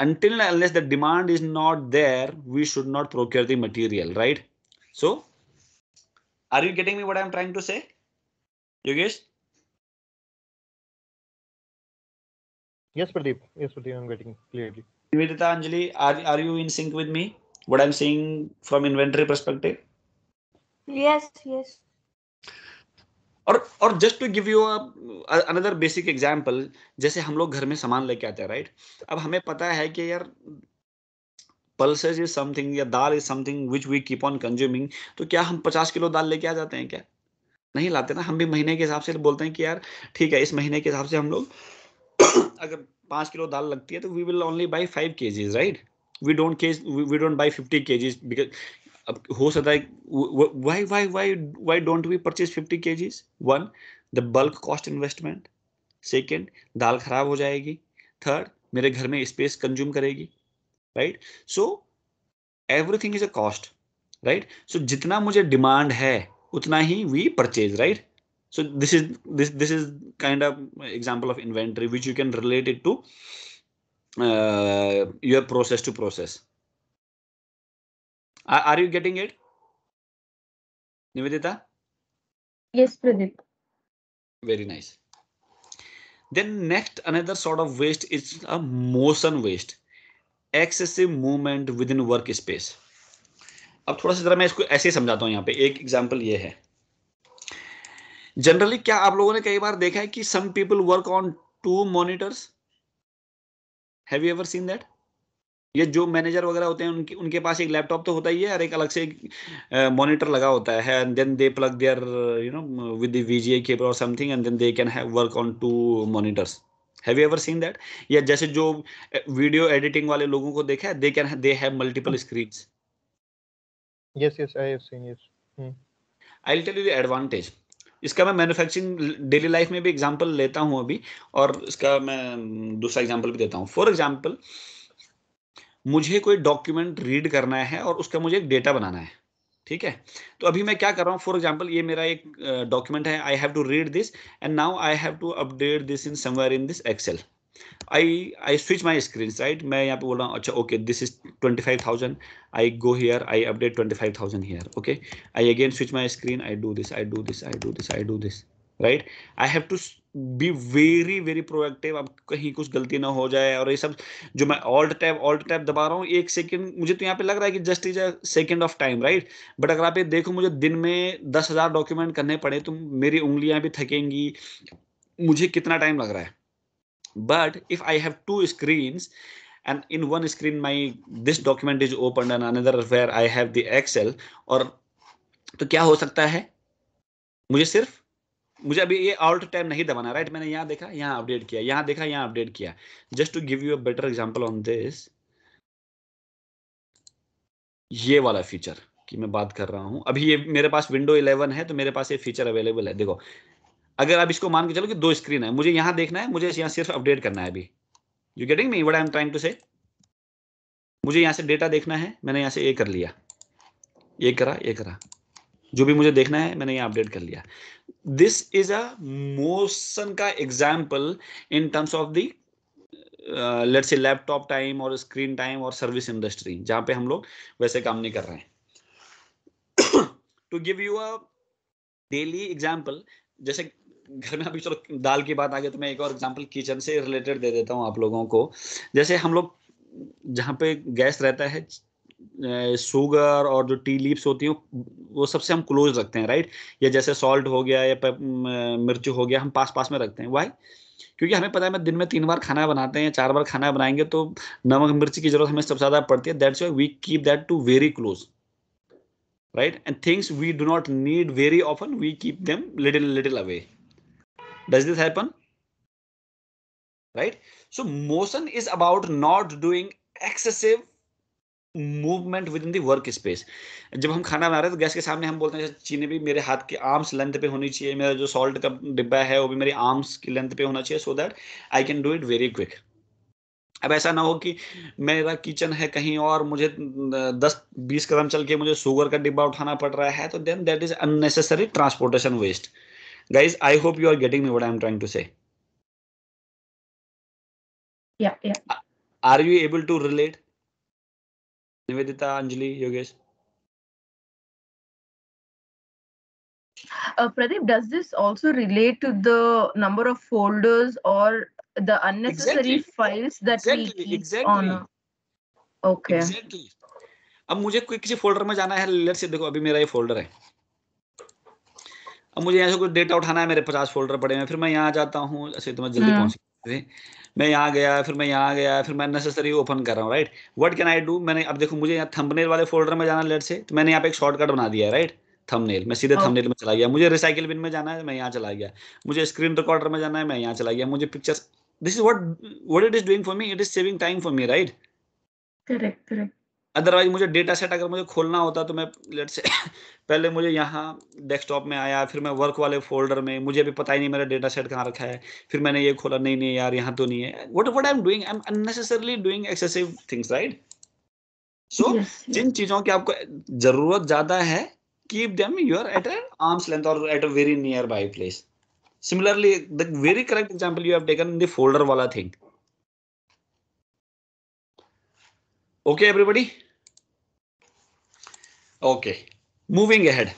until unless the demand is not there we should not procure the material right so Are you getting me what I'm trying to say? Yogesh? Yes, Pradeep. Yes, Pradeep, I'm getting clearly. Nivedita Anjali, are, are you in sync with me? What I'm saying from inventory perspective? Yes, yes. और और just to give you another basic example जैसे हम लोग घर में सामान लेके आते हैं राइट अब हमें पता है कि यार पल्सेज इज समथिंग या dal is something which we keep on consuming तो क्या हम पचास किलो दाल लेके आ जाते हैं क्या नहीं लाते ना हम भी महीने के हिसाब से बोलते हैं कि यार ठीक है इस महीने के हिसाब से हम लोग अगर पाँच किलो दाल लगती है तो we will only buy five K Gs right we don't केज we don't buy fifty K Gs because अब हो सकता है why why why why don't we purchase fifty K Gs one the bulk cost investment second दाल खराब हो जाएगी third मेरे घर में स्पेस कंज्यूम करेगी Right, so everything is a cost, right? So, jītna mujhe demand hai, utna hi we purchase, right? so this is this this is kind of example of inventory which you can relate it to uh, your process to process are, are you getting it nivedita yes Pradeep. very nice then next another sort of waste is a motion waste excessive movement within work space अब थोड़ा सा जरा मैं इसको ऐसे ही समझाता हूँ यहाँ पे एक एग्जाम्पल ये है जनरली क्या आप लोगों ने कई बार देखा है कि some people work on two monitors have you ever seen that ये जो मैनेजर वगैरह होते हैं उनके उनके पास एक लैपटॉप तो होता ही है और एक अलग से एक मॉनिटर लगा होता है and then they plug there you know with the VGA cable और something and then they can have work on two monitors have you ever seen that या जैसे जो वीडियो एडिटिंग वाले लोगों को देखा है they can they have multiple screens yes yes I have seen yes I will tell you the advantage इसका मैं मैन्युफैक्चरिंग डेली लाइफ में भी एग्जांपल लेता हूं अभी और इसका मैं दूसरा एग्जांपल भी देता हूं फॉर एग्जांपल मुझे कोई डॉक्यूमेंट रीड करना है और उसका मुझे एक डेटा बनाना है ठीक है तो अभी मैं क्या कर रहा हूँ फॉर एग्जाम्पल ये मेरा एक डॉक्यूमेंट है I have to read this and now I have to update this in somewhere in this Excel I I switch my screen right मैं यहाँ पे बोल रहा हूँ अच्छा okay this is twenty five thousand I go here I update twenty five thousand here okay I again switch my screen I do this I do this I do this I do this right I have to be very very proactive अब कहीं कुछ गलती ना हो जाए और ये सब जो मैं ऑल्ट टैब ऑल्ट टैब दबा रहा हूँ एक सेकंड मुझे तो यहाँ पे लग रहा है कि just is a second of time right but अगर आप ये देखो मुझे दिन में दस हजार डॉक्यूमेंट करने पड़े तो मेरी उंगलियां भी थकेंगी मुझे कितना टाइम लग रहा है but if I have two screen and in one screen my this document is open and another where I have the Excel और तो क्या हो सकता है मुझे सिर्फ मुझे अभी ये आउट टाइम नहीं दबाना राइट मैंने यहाँ देखा यहाँ अपडेट किया यहाँ देखा यहाँ अपडेट किया just to give you a better example on this ये वाला फीचर की मैं बात कर रहा हूँ अभी ये मेरे पास विंडो 11 है तो मेरे पास ये फीचर अवेलेबल है देखो अगर आप इसको मान के चलो कि दो स्क्रीन है मुझे यहाँ देखना है मुझे यहाँ सिर्फ अपडेट करना है अभी you getting me what I am trying to say मुझे यहाँ से डेटा देखना है मैंने यहाँ से ये कर लिया ये करा ये करा जो भी मुझे देखना है मैंने ये अपडेट कर लिया दिस इज अ मोशन का example in terms of the let say laptop time और स्क्रीन टाइम और सर्विस इंडस्ट्री जहां पे हम लोग वैसे काम नहीं कर रहे हैं to give you a daily example जैसे घर में अभी चलो दाल की बात आ गई तो मैं एक और एग्जाम्पल किचन से रिलेटेड दे देता हूँ आप लोगों को जैसे हम लोग जहाँ पे गैस रहता है सुगर और जो टी लीव्स होती हैं वो सबसे हम क्लोज रखते हैं राइट या जैसे सॉल्ट हो गया या मिर्च हो गया हम पास पास में रखते हैं वाई क्योंकि हमें पता है मैं दिन में तीन बार खाना बनाते हैं चार बार खाना बनाएंगे तो नमक मिर्च की जरूरत हमें सबसे ज़्यादा पड़ती है that's we keep that too very close right and things we do not need very often we keep them little little away does this happen right so motion is about not doing excessive movement within the work space जब हम खाना बना रहे हैं तो gas के सामने हम बोलते हैं चीने भी मेरे हाथ के आर्म्स लेंथ पे होनी चाहिए मेरा जो सॉल्ट का डिब्बा है वो भी मेरी आर्म्स की लेंथ पे होना चाहिए so that I can do it very quick अब ऐसा ना हो कि मेरा किचन है कहीं और मुझे दस बीस कदम चल के मुझे शुगर का डिब्बा उठाना पड़ रहा है तो then that is unnecessary transportation waste guys I hope you are getting me what I am trying to say are you able to relate Nivedita Anjali Yogesh Uh, Pradeep, does this also relate to the number of folders or the unnecessary exactly. files that exactly. we keep exactly. on? Okay. Exactly. अब मुझे कोई किसी folder में जाना है let से देखो अभी मेरा ये फोल्डर है अब मुझे यहाँ से कोई डेटा उठाना है मेरे पचास फोल्डर पड़े हैं फिर मैं यहाँ जाता हूँ ऐसे तो मैं जल्दी पहुंच सकते मैं यहाँ गया फिर मैं यहाँ गया फिर मैं नेसेसरी ओपन कर रहा हूँ right what can I do मैंने अब देखो मुझे यहाँ थंबनेल वाले फोल्डर में जाना लेट से तो मैंने यहाँ पे एक शॉर्टकट बना दिया राइट थंबनेल मैं सीधे थंबनेल हाँ। में चला गया मुझे रिसाइकिल बिन में जाना है मैं यहाँ चला गया मुझे स्क्रीन रिकॉर्डर में जाना है मैं यहाँ चला गया मुझे picture this is what what it is doing for me it is saving time for me right correct correct otherwise मुझे डेटा सेट अगर मुझे खोलना होता तो मैं लेट से पहले मुझे यहाँ डेस्कटॉप में आया फिर मैं वर्क वाले फोल्डर में मुझे अभी पता ही नहीं मेरा डेटा सेट कहाँ रखा है फिर मैंने ये खोला नहीं नहीं यार यहाँ तो नहीं है what what I am doing I am unnecessarily doing excessive things right so जिन चीजों की आपको जरूरत ज्यादा है keep them you are at arms length और at a very nearby place similarly the very correct example you have taken in the folder वाला thing Okay, everybody? Okay, moving ahead.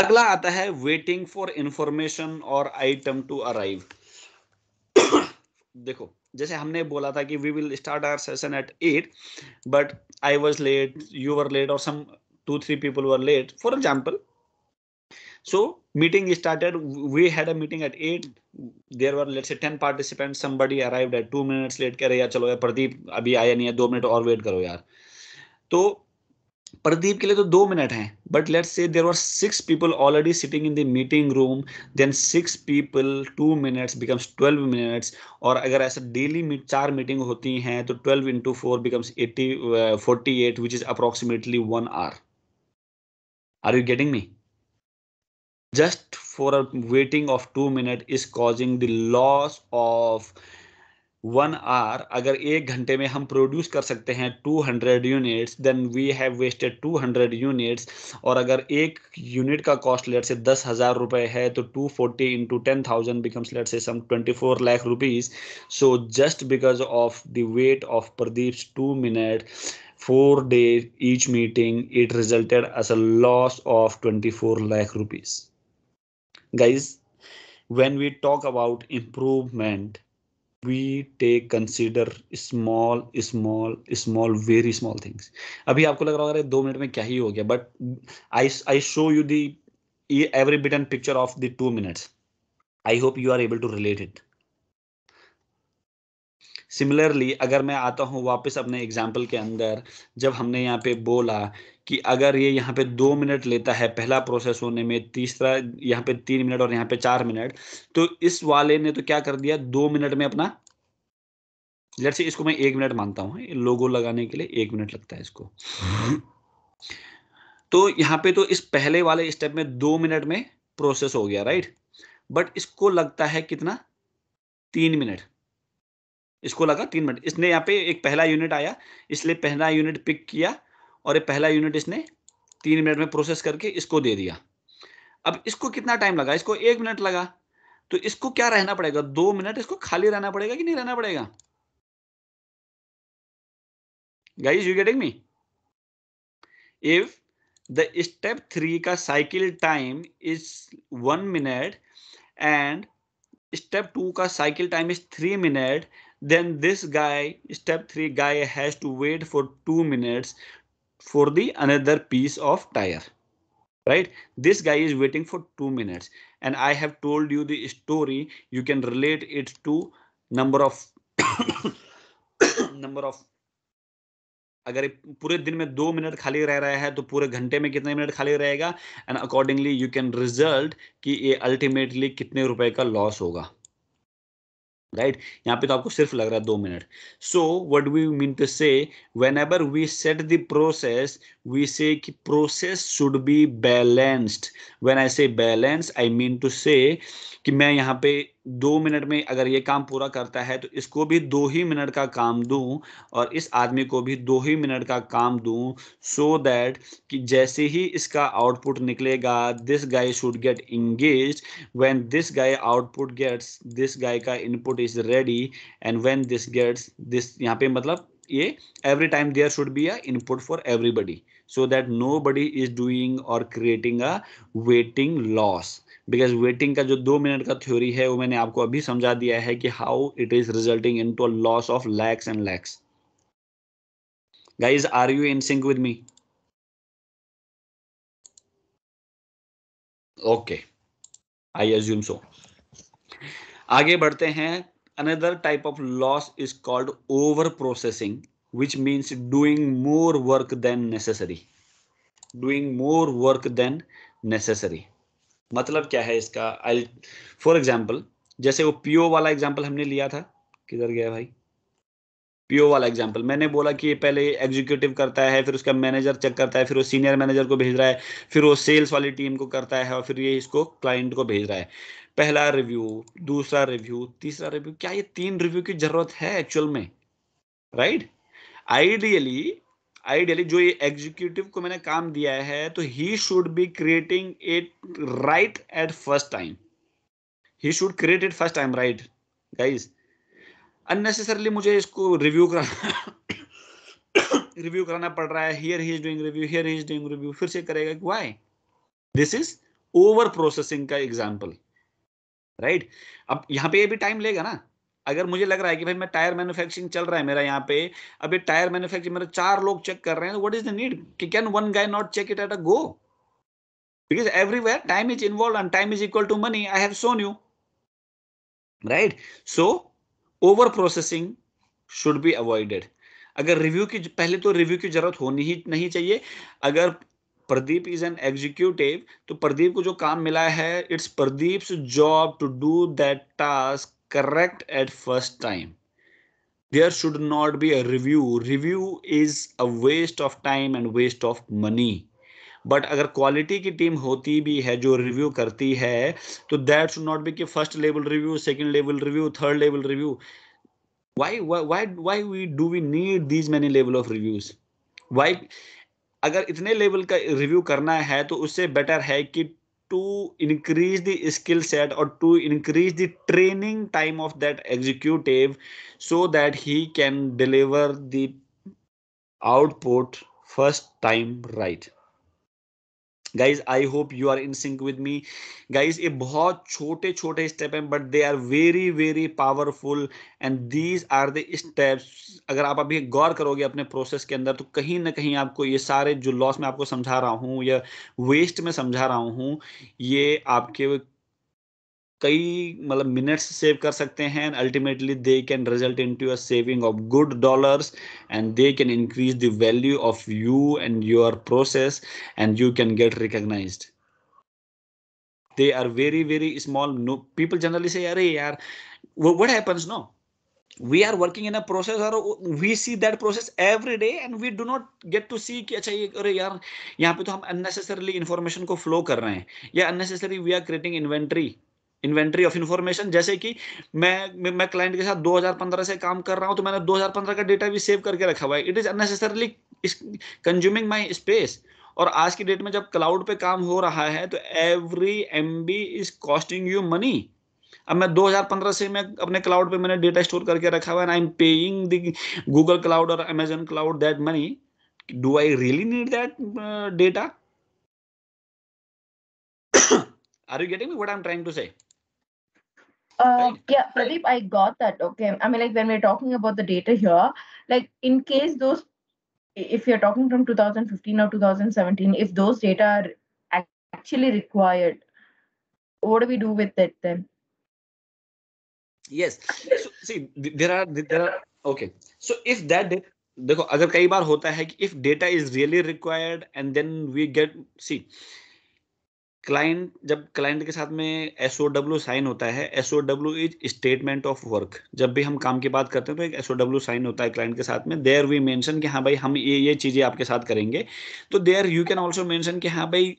अगला आता है वेटिंग फॉर इंफॉर्मेशन और item to arrive देखो जैसे हमने बोला था कि we will start our session at eight but I was late you were late और some two three people were late for example So meeting started. We had a meeting at eight. There were let's say ten participants. Somebody arrived at two minutes late. कह रहे यार चलो यार प्रदीप अभी आया नहीं है दो मिनट और वेट करो यार तो प्रदीप के लिए तो दो मिनट हैं but let's say there are six people already sitting in the meeting room then six people two minutes becomes twelve minutes और अगर ऐसा डेली मीट चार मीटिंग होती हैं तो twelve into four becomes eighty forty eight which is approximately one hour are you getting me just for a waiting of two minute is causing the loss of one or अगर एक घंटे में हम produce कर सकते हैं 200 units then we have wasted 200 units और अगर एक यूनिट का कॉस्ट लेट से दस हज़ार रुपये है तो 240 forty into ten thousand becomes let say some 24 lakh rupees so just because of the wait of Pradeep's two minute for day each meeting it resulted as a loss of 24 lakh rupees guys when we talk about improvement we take consider small small small very small things abhi aapko lag raha hai 2 minute mein kya hi but i i show you the every bit and picture of the 2 minutes i hope you are able to relate it similarly अगर मैं आता हूँ वापस अपने example के अंदर जब हमने यहाँ पे बोला कि अगर ये यहाँ पे दो मिनट लेता है पहला प्रोसेस होने में तीसरा यहाँ पे तीन मिनट और यहाँ पे चार मिनट तो इस वाले ने तो क्या कर दिया दो मिनट में अपना लेट से इसको मैं एक मिनट मानता हूँ लोगो लगाने के लिए एक मिनट लगता है इसको तो यहाँ पे तो इस पहले वाले स्टेप में दो मिनट में प्रोसेस हो गया राइट बट इसको लगता है कितना तीन मिनट इसको लगा तीन मिनट इसने यहाँ पे एक पहला यूनिट आया इसलिए पहला यूनिट पिक किया और ये पहला यूनिट इसने तीन मिनट में प्रोसेस करके इसको दे दिया अब इसको कितना टाइम लगा इसको एक मिनट लगा तो इसको क्या रहना पड़ेगा दो मिनट इसको खाली रहना पड़ेगा कि नहीं रहना पड़ेगा guys you getting me if the step three का cycle time is one minute and step two का cycle time is three minute then this guy, step three guy has to wait for two minutes for the another piece of tire. Right? This guy is waiting for two minutes and I have told you the story. You can relate it to number of number of अगर पूरे दिन में दो minute खाली रह रहा है तो पूरे घंटे में कितने मिनट खाली रहेगा and accordingly you can result कि ये अल्टीमेटली कितने रुपए का लॉस होगा राइट right? यहाँ पे तो आपको सिर्फ लग रहा है दो minute so what we mean to say whenever we set the process we say process should be balanced when I say balance I mean to से कि मैं यहाँ पे दो मिनट में अगर ये काम पूरा करता है तो इसको भी दो ही मिनट का काम दूं और इस आदमी को भी दो ही मिनट का काम दूं सो so दैट कि जैसे ही इसका आउटपुट निकलेगा this guy should get engage when this guy output gets this guy का input is ready and when this gets this यहाँ पे मतलब ये every time there should be a input for everybody so that nobody is doing और creating a waiting loss because waiting का जो दो minute का थ्योरी है वो मैंने आपको अभी समझा दिया है कि how it is resulting in to loss of lakhs and lakhs guys are you in sync with me okay I assume so आगे बढ़ते हैं another type of loss is called over processing which means doing more work than necessary doing more work than necessary मतलब क्या है इसका I for example जैसे वो PO वाला एग्जाम्पल हमने लिया था किधर गया भाई पीओ वाला एग्जाम्पल मैंने बोला कि पहले एग्जीक्यूटिव करता है फिर उसका मैनेजर चेक करता है फिर वो सीनियर मैनेजर को भेज रहा है फिर वो सेल्स वाली टीम को करता है और फिर ये इसको क्लाइंट को भेज रहा है पहला रिव्यू दूसरा रिव्यू तीसरा रिव्यू क्या ये तीन रिव्यू की जरूरत है एक्चुअल में राइट right? आइडियली आइडियली जो ये एग्जीक्यूटिव को मैंने काम दिया है तो he should be creating it right at first time he should create it first time right guys unnecessarily मुझे इसको रिव्यू कराना रिव्यू कराना पड़ रहा है here he is doing review here he is doing review फिर से करेगा why this is over processing का एग्जांपल राइट right? अब यहां पे ये भी टाइम लेगा ना अगर मुझे लग रहा है कि भाई मैं टायर मैन्युफैक्चरिंग चल रहा है मेरा यहाँ पे अभी टायर मैन्युफैक्चरिंग मेरे चार लोग चेक कर रहे हैं व्हाट इज द नीड कि can one guy not check it at a go because everywhere time is involve and time is equal to money I have shown you right so over processing should be avoided अगर review की पहले तो review की जरूरत होनी ही नहीं चाहिए अगर प्रदीप इज एन एग्जीक्यूटिव तो प्रदीप को जो काम मिला है it's Pradeep's job to do that task correct at first time. There should not be a review. Review is a waste of time and waste of money. But अगर क्वालिटी की team होती भी है जो रिव्यू करती है तो दैट शुड नॉट बी कि first level review second level review third level review why why why we do we need these many level of reviews why अगर इतने लेवल का रिव्यू करना है तो उससे बेटर है कि to increase the skill set or to increase the training time of that executive so that he can deliver the output first time right guys I hope you are in sync with me guys ये बहुत छोटे छोटे step हैं but they are very very powerful and these are the steps अगर आप अभी गौर करोगे अपने प्रोसेस के अंदर तो कहीं ना कहीं आपको ये सारे जो लॉस में आपको समझा रहा हूँ या वेस्ट में समझा रहा हूँ ये आपके कई मतलब मिनट्स सेव कर सकते हैं and ultimately they can result in to a saving of good dollars and they can increase the value of you and your process and you can get recognised they are very very small no people generally say hey yaar what happens no we are working in a process or we see that process every day and we do not get to see कि अच्छा ये अरे यार यहाँ पे तो हम unnecessarily information को flow कर रहे हैं या unnecessarily we are creating inventory inventory of information जैसे कि मैं मैं क्लाइंट के साथ 2015 से काम कर रहा हूं तो मैंने 2015 का डेटा भी सेव करके रखा हुआ है it is unnecessarily consuming my space और आज की डेट में जब क्लाउड पे काम हो रहा है तो every M is costing you money अब मैं 2015 से मैं अपने क्लाउड पे मैंने डेटा स्टोर करके रखा हुआ है I am paying the Google cloud और Amazon cloud that money do I really need that data are you getting what I am trying to say Uh, yeah, Pradeep, I got that. Okay. I mean, like when we're talking about the data here, like in case those, if you're talking from 2015 or 2017, if those data are actually required, what do we do with it then? Yes. So, see, there are, there are, okay. So if that, देखो अगर कई बार होता है कि if data is really required and then we get see client जब client के साथ में एस ओ डब्ल्यू साइन होता है S O W is statement of work जब भी हम काम की बात करते हैं तो एक एस ओ डब्ल्यू साइन होता है क्लाइंट के साथ में देयर वी मेंशन कि हाँ भाई हम ये ये चीज़ें आपके साथ करेंगे तो there you can also mention कि हाँ भाई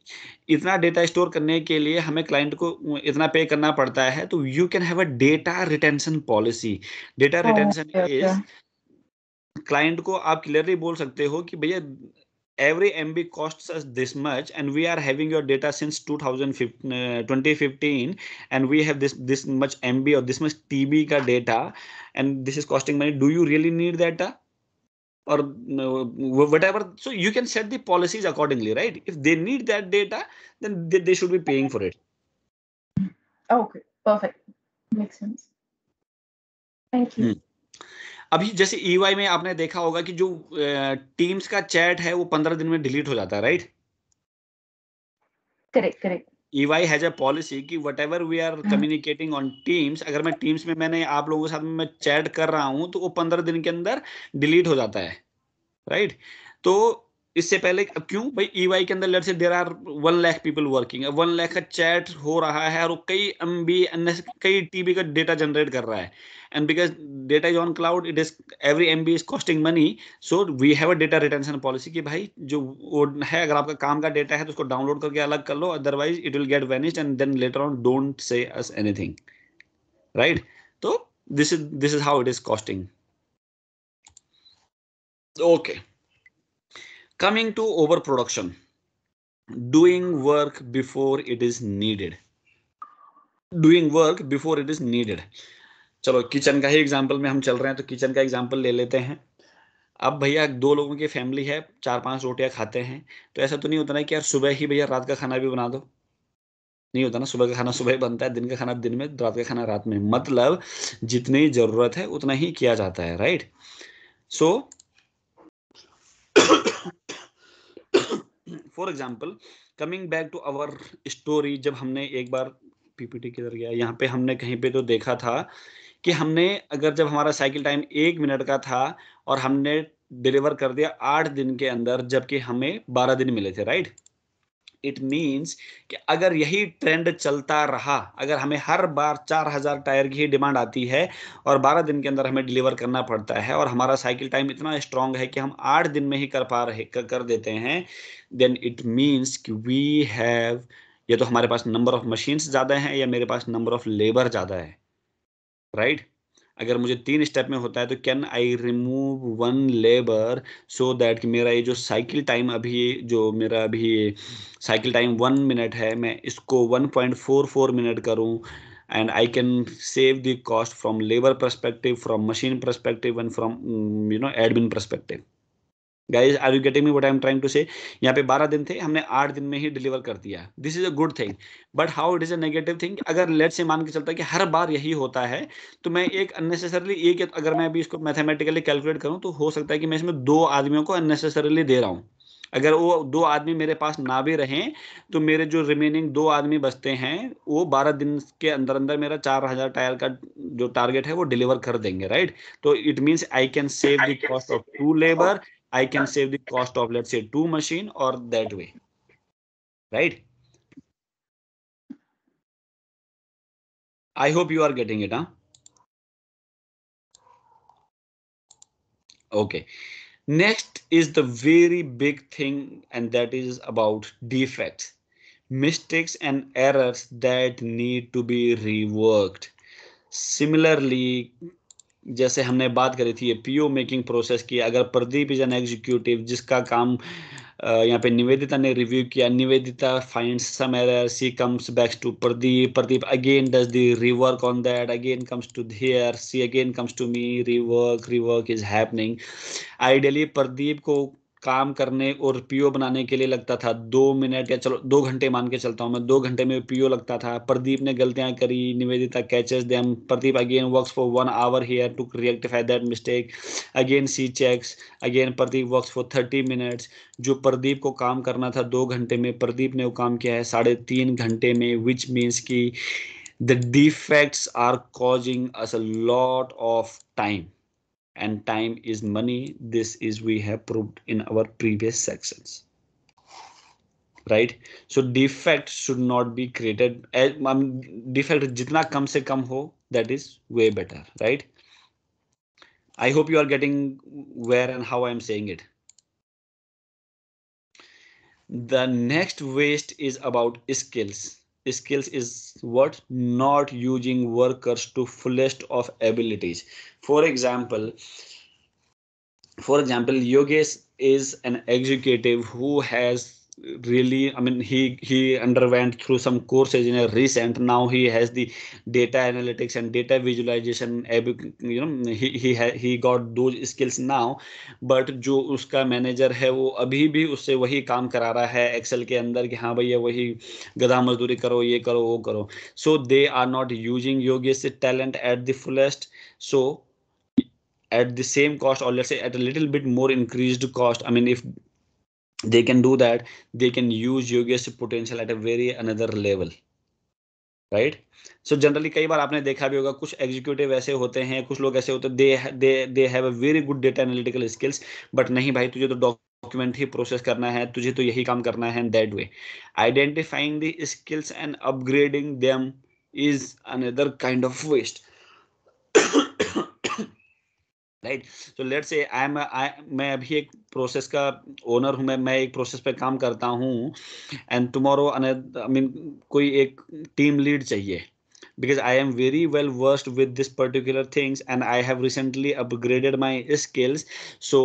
इतना डेटा स्टोर करने के लिए हमें क्लाइंट को इतना पे करना पड़ता है तो you can have a data retention policy data retention is client को आप क्लियरली बोल सकते हो कि भैया every MB costs us this much and we are having your data since 2015, uh, 2015 and we have this this much MB or this much TB ka data and this is costing money. Do you really need data? Or whatever. So you can set the policies accordingly, right? If they need that data, then they, they should be paying for it. Okay, perfect. Makes sense. Thank you. Hmm. अभी जैसे EY e में आपने देखा होगा कि जो teams का chat है वो पंद्रह दिन में डिलीट हो जाता है right correct correct EY has a policy कि whatever we are communicating on Teams अगर मैं टीम्स में मैंने आप लोगों के साथ में चैट कर रहा हूं तो वो पंद्रह दिन के अंदर डिलीट हो जाता है राइट तो इससे पहले क्यों भाई ईवाई e के अंदर let say there are one lakh people working one lakh का चैट हो रहा है और कई एम बी कई टीबी का डेटा जनरेट कर रहा है and because data is on cloud it is every mb is costing money so we have a data retention policy कि भाई जो वो है अगर आपका काम का डेटा है तो उसको डाउनलोड करके अलग कर लो otherwise it will get vanished and then later on don't say us anything right तो this is this is how it is okay coming to overproduction doing work before it is needed doing work before it is needed चलो kitchen का ही example में हम चल रहे हैं तो किचन का एग्जाम्पल ले लेते हैं अब भैया दो लोगों की फैमिली है चार पांच रोटियां खाते हैं तो ऐसा तो नहीं होता ना कि यार सुबह ही भैया रात का खाना भी बना दो नहीं होता ना सुबह का खाना सुबह बनता है दिन का खाना दिन में रात का खाना रात में मतलब जितनी जरूरत है उतना ही किया जाता है right so for example coming back to our story जब हमने एक बार पीपीटी किधर गया यहाँ पे हमने कहीं पे तो देखा था कि हमने अगर जब हमारा साइकिल टाइम एक मिनट का था और हमने डिलीवर कर दिया आठ दिन के अंदर जबकि हमें बारह दिन मिले थे राइट इट मीन्स कि अगर यही ट्रेंड चलता रहा अगर हमें हर बार चार हज़ार टायर की ही डिमांड आती है और बारह दिन के अंदर हमें डिलीवर करना पड़ता है और हमारा साइकिल टाइम इतना स्ट्रांग है कि हम आठ दिन में ही कर पा रहे कर, कर देते हैं देन इट मीन्स कि वी हैव या तो हमारे पास नंबर ऑफ मशीन्स ज़्यादा हैं या मेरे पास नंबर ऑफ लेबर ज़्यादा है राइट अगर मुझे तीन स्टेप में होता है तो can I remove one labour so that कि मेरा ये जो साइकिल टाइम अभी जो मेरा अभी साइकिल टाइम वन मिनट है मैं इसको one point four four minute करूँ and I can save the cost from labour perspective from machine perspective and from you know admin perspective guys are you getting me what I am trying to say यहाँ पे बारह दिन थे हमने आठ दिन में ही डिलीवर कर दिया this is a good thing but how it is negative thing अगर लेट से मान के चलता है कि हर बार यही होता है तो मैं एक अननेसेसरली एक अगर मैं अभी इसको मैथमेटिकली कैलकुलेट करूँ तो हो सकता है कि मैं इसमें दो आदमियों को अननेसेसरली दे रहा हूँ अगर वो दो आदमी मेरे पास ना भी रहें तो मेरे जो रिमेनिंग दो आदमी बचते हैं वो बारह दिन के अंदर अंदर मेरा चार हजार टायर का जो टारगेट है वो डिलीवर कर देंगे राइट तो it means I can save the cost of two labour I can save the cost of let's say two machine or that way, right? I hope you are getting it, huh? Okay. Next is the very big thing, and that is about defects, mistakes and errors that need to be reworked. Similarly, जैसे हमने बात करी थी ये PO making process की अगर Pradeep is an executive जिसका काम यहाँ पे निवेदिता ने रिव्यू किया Nivedita find some error she comes backs to Pradeep Pradeep again does the rework on that again comes to there she again comes to me rework rework is happening ideally Pradeep को काम करने और पीओ बनाने के लिए लगता था दो मिनट या चलो दो घंटे मान के चलता हूँ मैं दो घंटे में पीओ लगता था प्रदीप ने गलतियां करी Nivedita catches them Pradeep again works for one hour here to rectify that mistake again she checks again Pradeep works for thirty minutes जो प्रदीप को काम करना था दो घंटे में प्रदीप ने वो काम किया है साढ़े तीन घंटे में विच मीन्स की the defects are causing us a lot of time and time is money. This is we have proved in our previous sections. Right? So defect should not be created. Eh, um, defect jitna kam se kam ho, that is way better, right? I hope you are getting where and how I am saying it. The next waste is about skills skills is what not using workers to fullest of abilities for example for example yogesh is an executive who has really i mean he he underwent through some courses in a recent now he has the data analytics and data visualization you know he he he got those skills now but jo uska manager hai wo abhi bhi usse wahi kaam kara raha hai excel ke andar ki ha bhaiya wahi gadha मजदूरी karo ye karo wo karo so they are not using Yogesh talent at the fullest so at the same cost or let's say at a little bit more increased cost i mean if they can do that they can use योग्यस potential at a very another level right so generally कई बार आपने देखा भी होगा कुछ executive ऐसे होते हैं कुछ लोग ऐसे होते हैं they they they have a very good data analytical skills but नहीं भाई तुझे तो डॉक्यूमेंट ही प्रोसेस करना है तुझे तो यही काम करना है that way identifying the skills and upgrading them is another kind of waste right तो लेट से आई एम मैं अभी एक प्रोसेस का ओनर हूँ मैं मैं एक प्रोसेस पे काम करता हूँ एंड टुमारो आई मीन कोई एक टीम लीड चाहिए because I am very well versed with this particular things and I have recently upgraded my skills so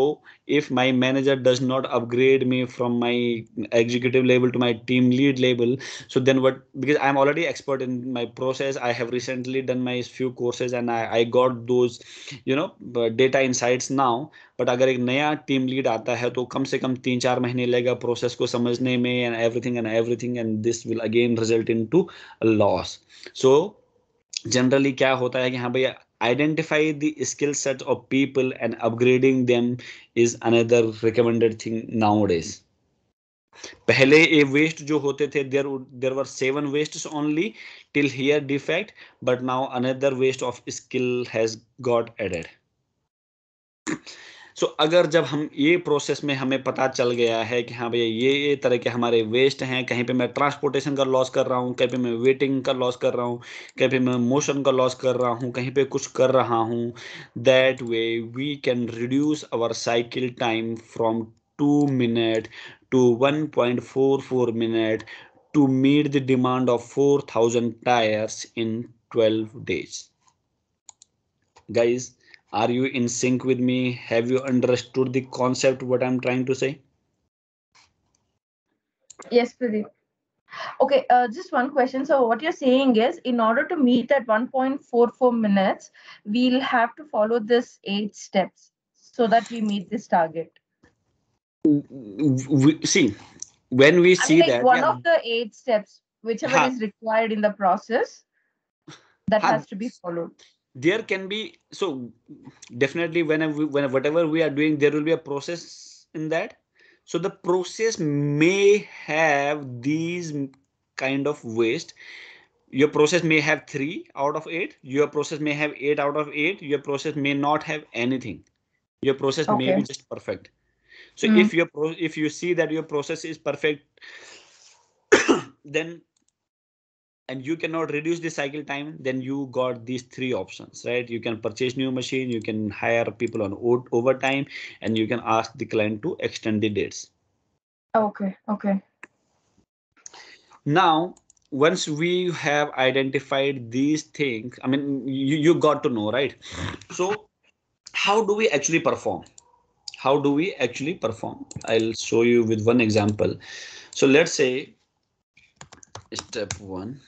if my manager does not upgrade me from my executive level to my team lead level so then what because i'm already expert in my process i have recently done my few courses and i, I got those you know data insights now but अगर एक नया team lead आता है तो कम से कम तीन चार महीने लगेगा प्रोसेस को समझने में and everything and everything and this will again result in to loss so generally क्या होता है कि हाँ भैया identify the skill set of people and upgrading them is another recommended thing nowadays pehle a waste jo hote the, there there were seven wastes only till here defect but now another waste of skill has got added सो अगर जब हम ये process में हमें पता चल गया है कि हाँ भैया ये ये तरह के हमारे वेस्ट हैं कहीं पे मैं ट्रांसपोर्टेशन का लॉस कर रहा हूँ कहीं पे मैं वेटिंग का लॉस कर रहा हूँ कहीं पे मैं मोशन का लॉस कर रहा हूँ कहीं पे कुछ कर रहा हूँ that way we can reduce our cycle time from two minute to one point four four minute to meet the demand of four thousand tyres in twelve days guys are you in sync with me have you understood the concept what i'm trying to say yes Pradeep. okay uh, just one question so what you're saying is in order to meet that 1.44 minutes we'll have to follow this eight steps so that we meet this target we see when we see mean, like that one yeah. of the eight steps whichever ha. is required in the process that ha. has to be followed there can be so definitely whenever when whatever we are doing there will be a process in that so the process may have these kind of waste your process may have 3 out of 8 your process may have 8 out of 8 your process may not have anything your process okay. may be just perfect so mm if your if you see that your process is perfect then and you cannot reduce the cycle time, then you got these three options, right? You can purchase new machine, you can hire people on overtime, and you can ask the client to extend the dates. Okay, okay. Now, once we have identified these things, I mean, you, you got to know, right? So how do we actually perform? How do we actually perform? I'll show you with one example. So let's say step one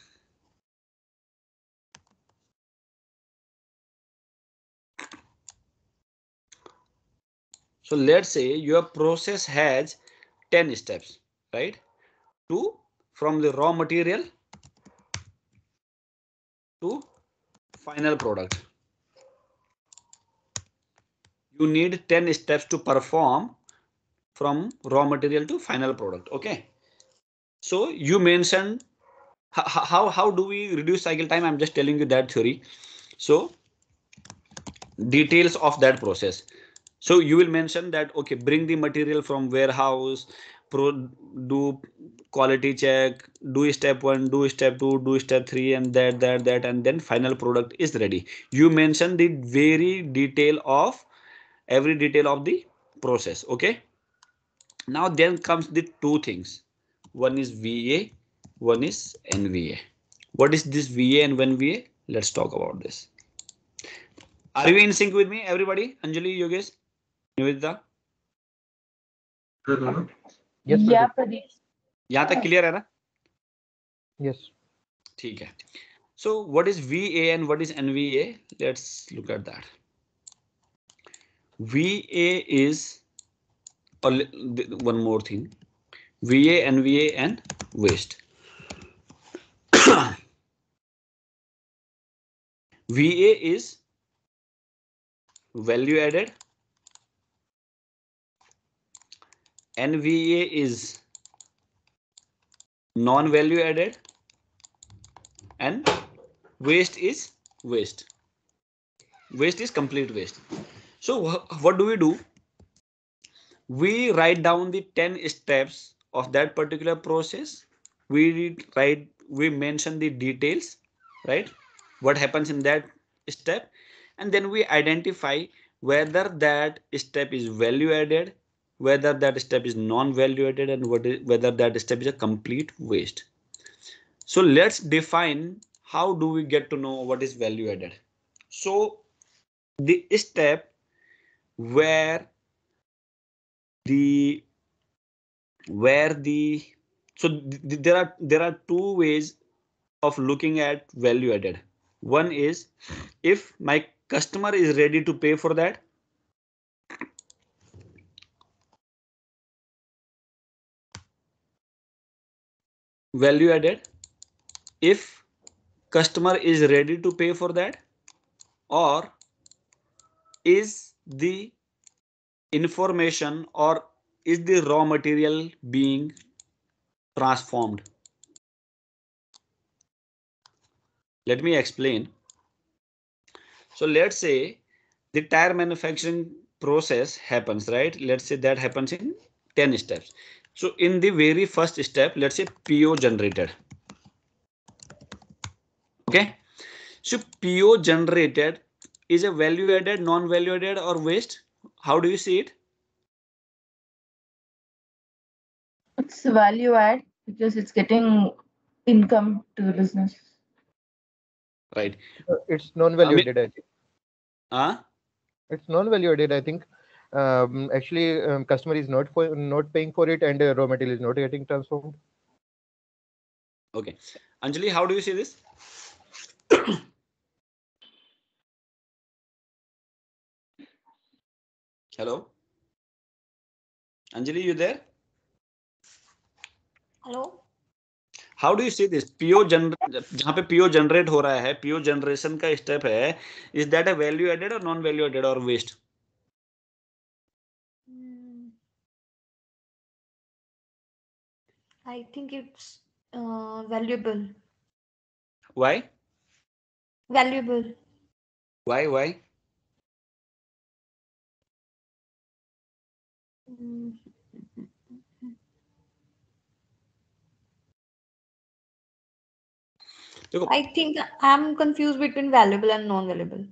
So let's say your process has 10 steps, right? To from the raw material to final product. You need 10 steps to perform from raw material to final product. OK, so you mentioned how, how, how do we reduce cycle time? I'm just telling you that theory. So details of that process so you will mention that okay bring the material from warehouse pro, do quality check do step one do step two do step three and that that that and then final product is ready you mention the very detail of every detail of the process okay now then comes the two things one is va one is nva what is this va and when va let's talk about this are you in sync with me everybody anjali yogesh Niveda यहाँ तक clear है ना yes ठीक है so what is V A and what is N V A let's look at that V A is one more thing V A N V A and waste VA is value added NVA is non-value added and waste is waste. Waste is complete waste. So wh what do we do? We write down the 10 steps of that particular process. We write, we mention the details, right? What happens in that step? And then we identify whether that step is value added whether that step is non-valuated and what is, whether that step is a complete waste. So let's define how do we get to know what is value added. So the step where the where the so th there are there are two ways of looking at value added. One is if my customer is ready to pay for that value added if customer is ready to pay for that or is the information or is the raw material being transformed let me explain so let's say the tire manufacturing process happens right let's say that happens in 10 steps so in the very first step, let's say PO generated. Okay, so PO generated is a value added, non value added or waste. How do you see it? It's value add because it's getting income to the business. Right. It's non value added. I It's non value added, I think. um, actually um, customer is not for, not paying for it and uh, raw material is not getting transformed okay anjali how do you see this hello anjali you there hello how do you see this PO जहाँ पे PO generate हो रहा है PO generation का step है is that a value added और non value added और waste I think it's uh, valuable. Why? Valuable. Why? Why? Mm. I think I am confuse between valuable and non valuable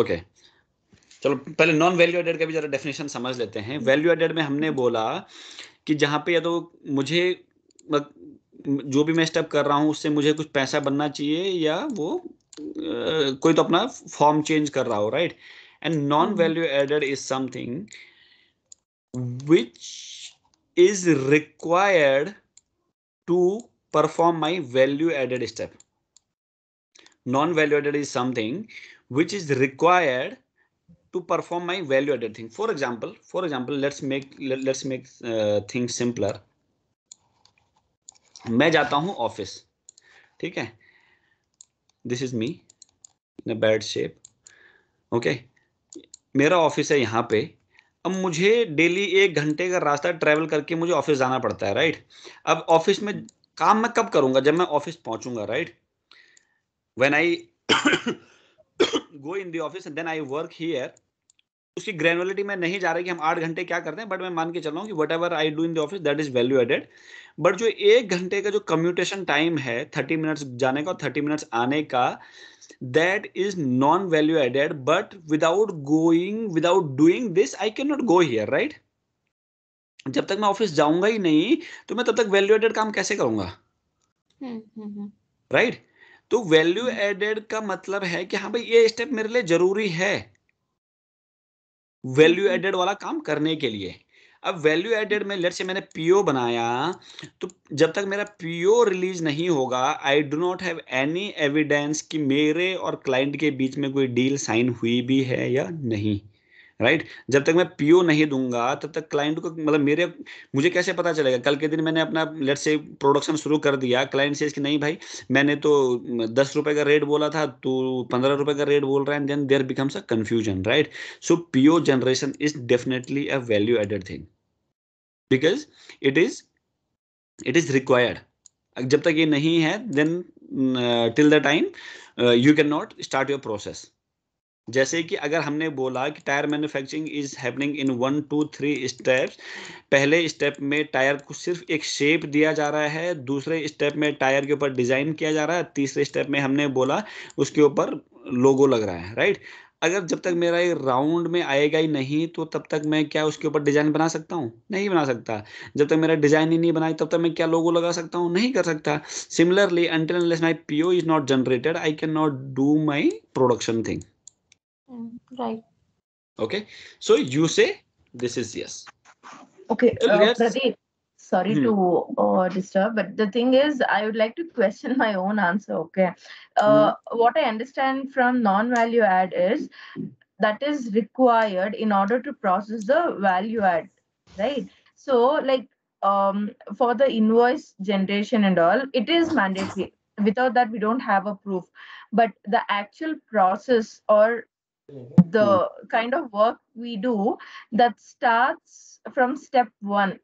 okay चलो पहले non value added का भी जरा definition समझ लेते हैं वैल्यू mm-hmm. एडेड में हमने बोला कि जहां पे या तो मुझे जो भी मैं स्टेप कर रहा हूँ उससे मुझे कुछ पैसा बनना चाहिए या वो आ, कोई तो अपना फॉर्म चेंज कर रहा हो right and non value added is something which is required to perform my value added step non value added is something which is required to perform my value added thing for example for example let's make let's make thing simpler मैं जाता हूं office ठीक है this is me in a bad shape okay मेरा office है यहां पे अब मुझे डेली एक घंटे का रास्ता ट्रेवल करके मुझे ऑफिस जाना पड़ता है राइट अब ऑफिस में काम मैं कब करूंगा जब मैं ऑफिस पहुंचूंगा right when I go in the office and then I work here उसकी ग्रेनुअलिटी में नहीं जा रहा कि हम आठ घंटे क्या करते हैं बट मैं मान के चल रहा हूँ whatever I do in the office that is value added but जो एक घंटे का जो कम्यूटेशन टाइम है थर्टी मिनट्स जाने का और थर्टी मिनट्स आने का that is non value added but without going without doing this I can not go here right जब तक मैं ऑफिस जाऊंगा ही नहीं तो मैं तब तक वैल्यू एडेड काम कैसे करूंगा right hmm, hmm, hmm. right? तो वैल्यू एडेड का मतलब है कि हाँ भाई ये स्टेप मेरे लिए जरूरी है वैल्यू हम्म। एडेड वाला काम करने के लिए अब वैल्यू एडेड में लेट से मैंने पीओ बनाया तो जब तक मेरा पीओ रिलीज नहीं होगा I do not have any evidence कि मेरे और क्लाइंट के बीच में कोई डील साइन हुई भी है या नहीं राइट right? जब तक मैं पीओ नहीं दूंगा तब तक क्लाइंट को मतलब मेरे मुझे कैसे पता चलेगा कल के दिन मैंने अपना लेट से प्रोडक्शन शुरू कर दिया क्लाइंट से कि नहीं भाई मैंने तो दस रुपए का रेट बोला था तो पंद्रह रुपए का रेट बोल रहा है and then there becomes a confusion right so PO generation is definitely a value added thing because it is it is required जब तक ये नहीं है then till the time you can not start your process जैसे कि अगर हमने बोला कि tyre manufacturing is happening in one two three steps पहले स्टेप में टायर को सिर्फ एक शेप दिया जा रहा है दूसरे स्टेप में टायर के ऊपर डिजाइन किया जा रहा है तीसरे स्टेप में हमने बोला उसके ऊपर लोगो लग रहा है राइट अगर जब तक मेरा ये राउंड में आएगा ही नहीं तो तब तक मैं क्या उसके ऊपर डिजाइन बना सकता हूँ नहीं बना सकता जब तक मेरा डिजाइन ही नहीं बनाए तब तक मैं क्या लोगो लगा सकता हूँ नहीं कर सकता similarly until my PO is not generated I can not do my production thing Mm, right. Okay. So you say this is yes. Okay. So uh, Pradeep, sorry hmm. to uh, disturb, but the thing is, I would like to question my own answer. Okay. Uh, hmm. What I understand from non value add is that is required in order to process the value add, right? So, like, um, for the invoice generation and all, it is mandatory. Without that, we don't have a proof. But the actual process or the hmm. kind of work we do that starts from step one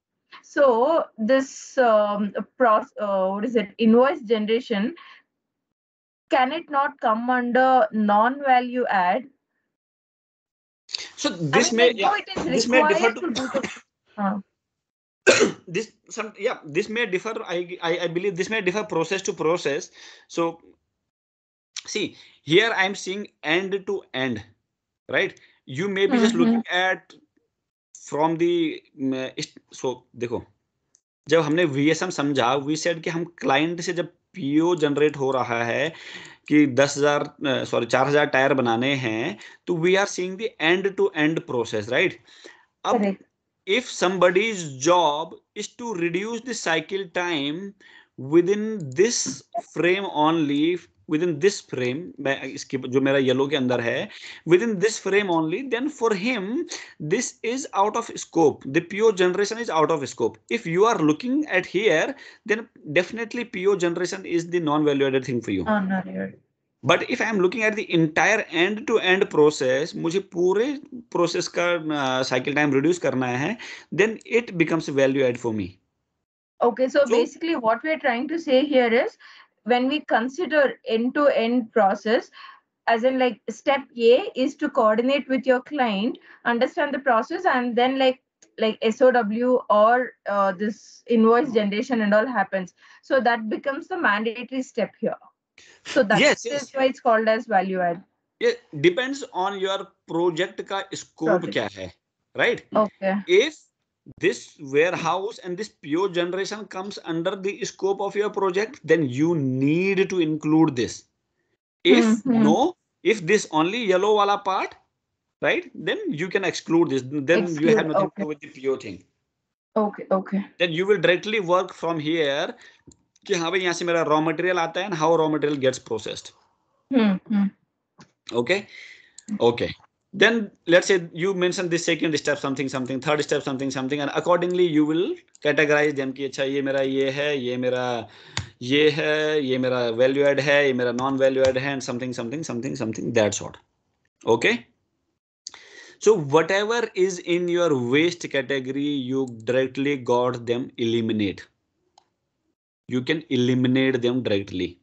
so this um, process, uh, what is it invoice generation can it not come under non value add so this I mean, may yeah, it is this may differ to, to uh. this some yeah this may differ I, I i believe this may differ process to process so see here i'm seeing end to end right you may be just looking at from the so देखो जब हमने M समझा we said कि हम client से जब PO generate हो रहा है कि दस हजार सॉरी चार हजार टायर बनाने हैं तो we are seeing the end to end process right अब if somebody's job is to reduce the cycle time within this frame only within this frame मैं इसके जो मेरा येलो के अंदर है within this frame only then for him this is out of scope the pure generation is out of scope if you are looking at here then definitely pure generation is the non value added thing for you but if I am looking at the entire end to end process मुझे पूरे process का cycle time reduce करना है then it becomes value add for me Okay, so, so basically what are trying to say here is when we consider end-to-end process, as in like step A is to coordinate with your client, understand the process, and then like like SOW or uh, this invoice generation and all happens. So that becomes the mandatory step here. So that yes, yes. why it's called as value add. It depends on your project ka scope kya hai, right? Okay. If this warehouse and this pure generation comes under the scope of your project, then you need to include this. If mm-hmm. no, if this only yellow wala part, right, then you can exclude this. Then exclude, you have nothing okay. to do with the pure thing. Okay, okay. Then you will directly work from here. कि हाँ भाई यहाँ से मेरा raw material आता है and how raw material gets Hmm. Okay. Hmm. Okay then let's say you mentioned this second step something something third step something something and accordingly you will categorize them ye hai, ye mera ye hai, ye mera value add ye mera non value add hai and something something something something that sort okay so whatever is in your waste category you directly got them eliminate you can eliminate them directly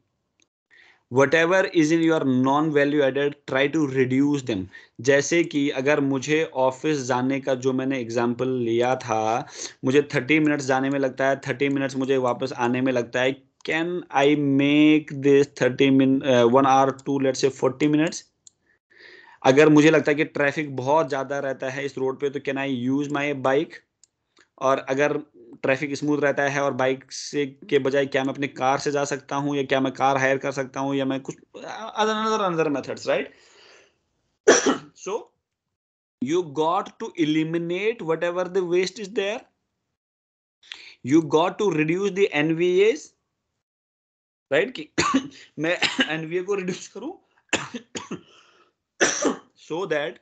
whatever is in your non value added try to reduce them जैसे कि अगर मुझे office जाने का जो मैंने example लिया था मुझे थर्टी मिनट्स जाने में लगता है थर्टी मिनट्स मुझे वापस आने में लगता है can I make this thirty min one hour to let say forty minutes अगर मुझे लगता है कि ट्रैफिक बहुत ज़्यादा रहता है इस रोड पे तो can I use my bike और अगर ट्रैफिक स्मूथ रहता है और बाइक से के बजाय क्या मैं अपने कार से जा सकता हूँ या क्या मैं कार हायर कर सकता हूँ या मैं कुछ other other other methods right so you got to eliminate whatever the waste is there you got to reduce the NVAs right कि मैं एनवीए को रिड्यूस करूं so that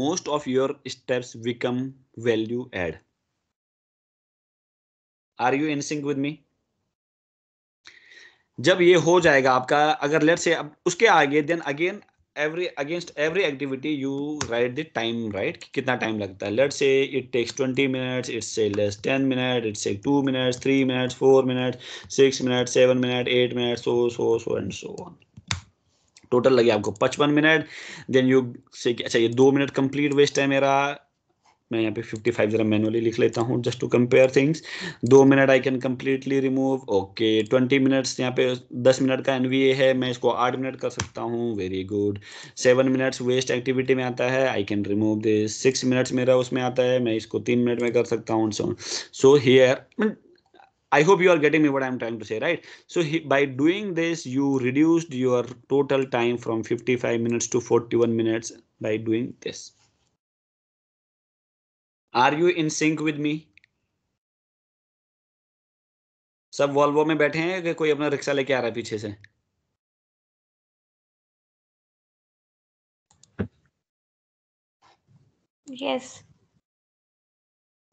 most of your steps become value add are you in sync with me जब ये हो जाएगा आपका अगर लेट से अब उसके आगे then again every against every activity you write the time right कितना टाइम लगता है let say it takes twenty minutes it's say less ten minute it's say two minutes three minutes four minute six minute seven minute eight minute so so so and so on total लगे आपको पचपन minute then you से अच्छा ये दो minute complete waste है मेरा मैं यहाँ पे 55 जरा मैनुअली लिख लेता हूँ जस्ट टू कंपेयर थिंग्स दो minute I can completely remove okay 20 minutes यहाँ पे 10 मिनट का एनवीए है मैं इसको 8 मिनट कर सकता हूँ very good 7 minutes waste activity में आता है I can remove this 6 minutes मेरा उसमें आता है मैं इसको 3 मिनट में कर सकता हूँ so here I hope you are getting me what I'm trying to say, right? So he, by doing this, you reduced your total time from 55 minutes to 41 minutes by doing this. Are you in sync with me सब Volvo में बैठे हैं कि कोई अपना rickshaw लेके आ रहा है पीछे से yes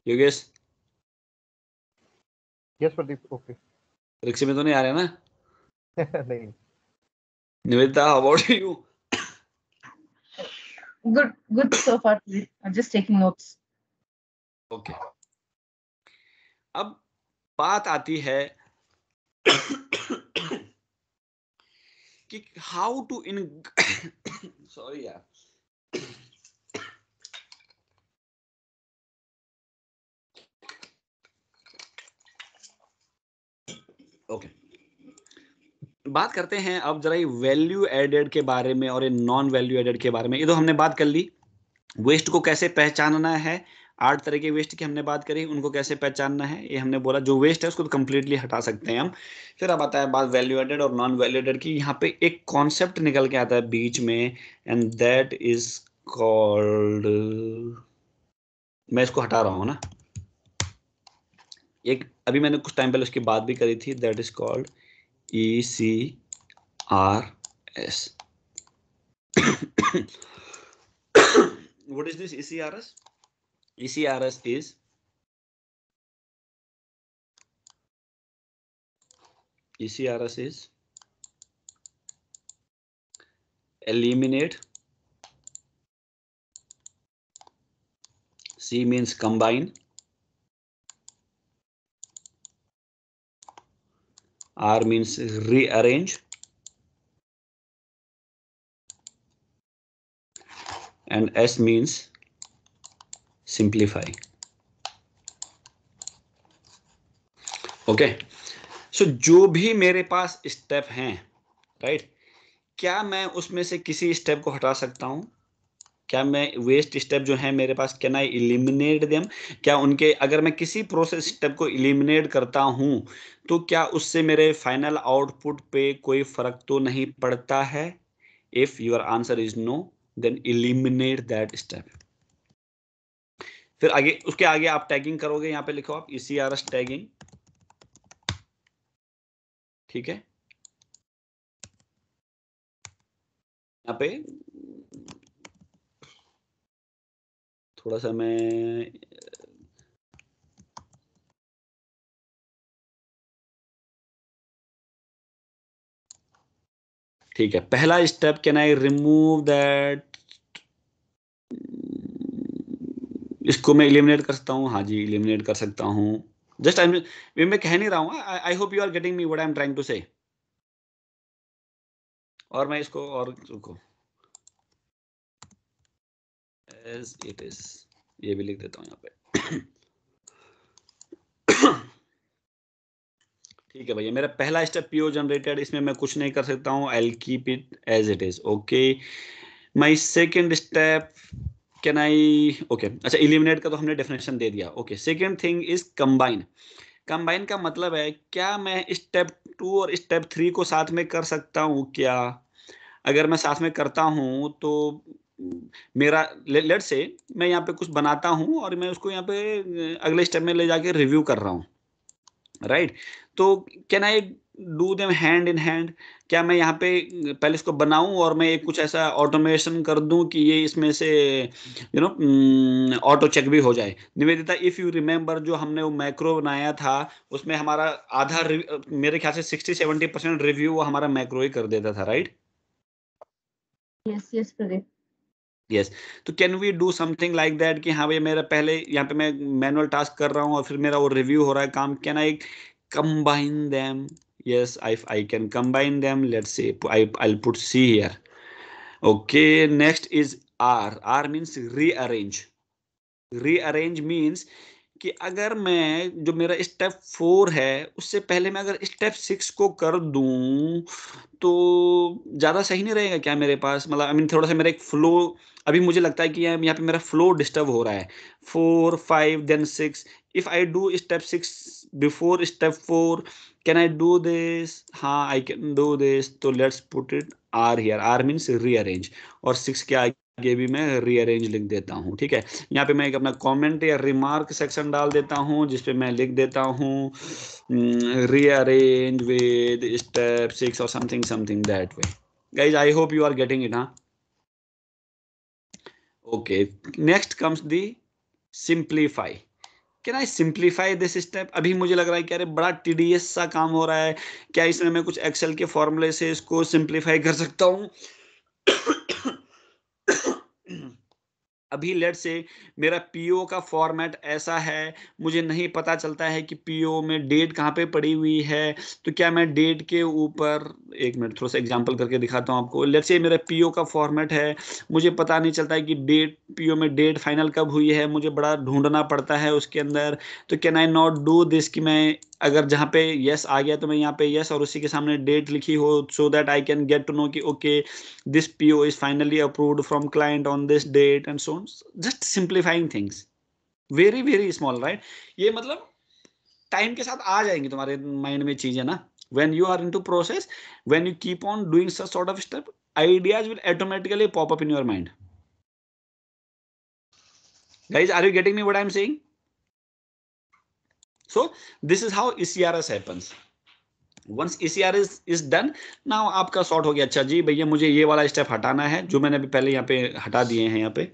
Yogesh yes Pradeep okay रिक्शे में तो नहीं आ रहे ना नहीं Nivedita how about you good good so far i'm just taking okay अब बात आती है कि हाउ टू इन सॉरी यार ओके बात करते हैं अब जरा वैल्यू एडेड के बारे में और ये नॉन वैल्यू एडेड के बारे में ये तो हमने बात कर ली वेस्ट को कैसे पहचानना है आठ तरह के वेस्ट की हमने बात करी उनको कैसे पहचानना है ये हमने बोला जो वेस्ट है उसको तो कम्प्लीटली हटा सकते हैं हम फिर अब आता है बात वैल्यू और नॉन वैल्यू की यहाँ पे एक कॉन्सेप्ट निकल के आता है बीच में एंड दैट इज कॉल्ड मैं इसको हटा रहा हूँ ना एक अभी मैंने कुछ टाइम पहले उसकी बात भी करी थी that is called E C R S E C R S ECRS is ECRS is eliminate. C means combine. R means rearrange. And S means simplify. Okay okay. So so, जो भी मेरे पास स्टेप हैं right right? क्या मैं उसमें से किसी स्टेप को हटा सकता हूं क्या मैं वेस्ट स्टेप जो है मेरे पास कैन आई इलिमिनेट देम क्या उनके अगर मैं किसी प्रोसेस स्टेप को इलिमिनेट करता हूं तो क्या उससे मेरे फाइनल आउटपुट पे कोई फर्क तो नहीं पड़ता है if your answer is no then eliminate that step फिर आगे उसके आगे आप टैगिंग करोगे यहाँ पे लिखो आप ई e टैगिंग ठीक है यहाँ पे थोड़ा सा मैं ठीक है पहला step can I remove that इसको मैं इलिमिनेट कर सकता हूँ हाँ जी इलिमिनेट कर सकता हूँ जस्ट आई मैं कह नहीं रहा हूँ I hope you are getting me what I am trying to say और मैं इसको और रुको एज इट इज ये भी लिख देता हूँ यहाँ पे ठीक है भैया मेरा पहला स्टेप पीओ जनरेटेड इसमें मैं कुछ नहीं कर सकता हूँ I keep it as it is okay my second step can I okay अच्छा इलिमिनेट का तो हमने डेफिनेशन दे दिया okay second thing is combine combine का मतलब है क्या मैं स्टेप टू और स्टेप थ्री को साथ में कर सकता हूँ क्या अगर मैं साथ में करता हूँ तो मेरा लेट से मैं यहाँ पे कुछ बनाता हूँ और मैं उसको यहाँ पे अगले स्टेप में ले जाके रिव्यू कर रहा हूँ राइट right? तो can I do them hand in hand क्या मैं यहाँ पे पहले इसको बनाऊं और मैं एक कुछ ऐसा ऑटोमेशन कर दूं कि ये इसमें से यू नो ऑटो चेक भी हो जाए निवेदिता इफ़ यू रिमेम्बर जो हमने वो मैक्रो बनाया था उसमें हमारा आधा मेरे ख्याल से सिक्सटी सेवेंटी परसेंट रिव्यू वो हमारा मैक्रो ही कर देता था right yes yes Pradeep yes तो can we do something like that कि हाँ भाई मेरा पहले यहाँ पे मैं मैनुअल टास्क कर रहा हूँ और फिर मेरा वो रिव्यू हो रहा है काम can I combine them yes i i can combine them let's say I, i'll put c here okay next is r r means rearrange rearrange means कि अगर मैं जो मेरा स्टेप फोर है उससे पहले मैं अगर स्टेप सिक्स को कर दूं तो ज़्यादा सही नहीं रहेगा क्या मेरे पास मतलब आई मीन थोड़ा सा मेरा एक फ्लो अभी मुझे लगता है कि यहाँ पे मेरा फ्लो डिस्टर्ब हो रहा है four five then six if I do step six before step four can I do this हाँ आई कैन डू दिस तो let's put it R here R means rearrange और सिक्स के आगे भी मैं रीअरेंज लिख देता हूँ ठीक है यहाँ पे मैं एक अपना कमेंट या रिमार्क सेक्शन डाल देता हूँ जिसपे मैं लिख देता हूँ रीअरेंज विद स्टेप सिक्स और something something that way guys I hope you are getting it हाँ Okay, next comes the simplify. Can I simplify this step अभी मुझे लग रहा है कि अरे बड़ा टीडीएस सा काम हो रहा है क्या इसमें मैं कुछ एक्सेल के फॉर्मूले से इसको सिंप्लीफाई कर सकता हूँ अभी लेट से मेरा पीओ का फॉर्मेट ऐसा है मुझे नहीं पता चलता है कि पीओ में डेट कहाँ पे पड़ी हुई है तो क्या मैं डेट के ऊपर एक मिनट थोड़ा सा एग्जांपल करके दिखाता हूँ आपको लेट से मेरा पीओ का फॉर्मेट है मुझे पता नहीं चलता है कि डेट पीओ में डेट फाइनल कब हुई है मुझे बड़ा ढूंढना पड़ता है उसके अंदर तो can I not do this कि मैं अगर जहाँ पे यस आ गया तो मैं यहाँ पे यस और उसी के सामने डेट लिखी हो so that I can get to know कि okay this P O is finally approved from client on this date and so just simplifying things very very small right ये मतलब टाइम के साथ आ जाएंगी तुम्हारे माइंड में चीजें ना are into process when you keep on doing such sort of step ideas will automatically pop up in your mind guys are you getting me what I am saying So this is how ECRS happens. Once ECR is is done ना आपका short हो गया अच्छा जी भैया मुझे ये वाला step हटाना है जो मैंने अभी पहले यहाँ पे हटा दिए हैं यहाँ पे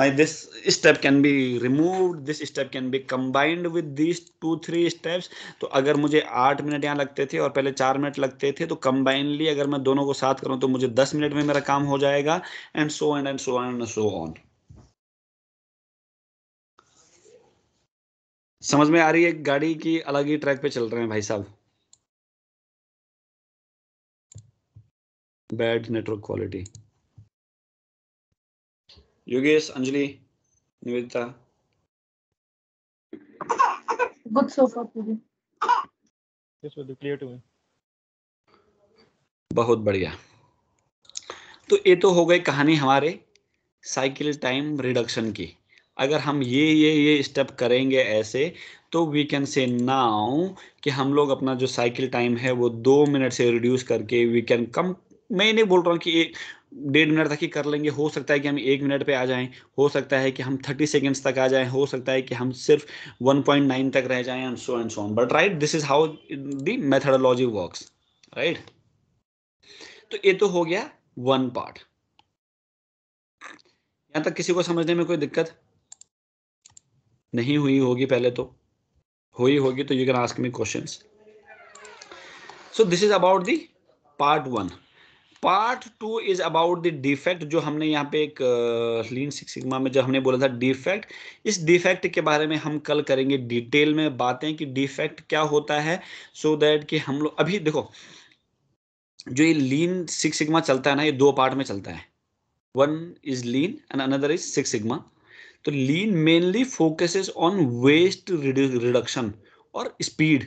my this step can be removed this step can be combined with these two three steps तो अगर मुझे आठ मिनट यहाँ लगते थे और पहले चार मिनट लगते थे तो कंबाइनली अगर मैं दोनों को साथ करूँ तो मुझे दस मिनट में मेरा काम हो जाएगा and so and and so and so on समझ में आ रही है गाड़ी की अलग ही ट्रैक पे चल रहे हैं भाई साहब bad network quality Yogesh Anjali Nivedita बहुत बढ़िया तो ये तो हो गई कहानी हमारे साइकिल टाइम रिडक्शन की अगर हम ये ये ये स्टेप करेंगे ऐसे तो वी कैन से नाउ कि हम लोग अपना जो साइकिल टाइम है वो दो मिनट से रिड्यूस करके वी कैन कम मैं नहीं बोल रहा हूँ कि एक डेढ़ मिनट तक ही कर लेंगे हो सकता है कि हम एक मिनट पे आ जाएं हो सकता है कि हम थर्टी सेकेंड्स तक आ जाएं हो सकता है कि हम सिर्फ वन पॉइंट नाइन तक रह जाएं and so and so but right this is how the methodology work right तो ये तो हो गया वन पार्ट यहां तक किसी को समझने में कोई दिक्कत नहीं हुई होगी पहले तो हुई होगी तो you can ask me question so this is about the part one part two is about the defect जो हमने यहाँ पे एक लीन सिक्स सिग्मा में जो हमने बोला था डिफेक्ट इस डिफेक्ट के बारे में हम कल करेंगे डिटेल में बातें कि डिफेक्ट क्या होता है सो so दैट कि हम लोग अभी देखो जो ये लीन सिक्स सिग्मा चलता है ना ये दो पार्ट में चलता है one is lean and another is six sigma तो lean mainly focuses on waste reduction और स्पीड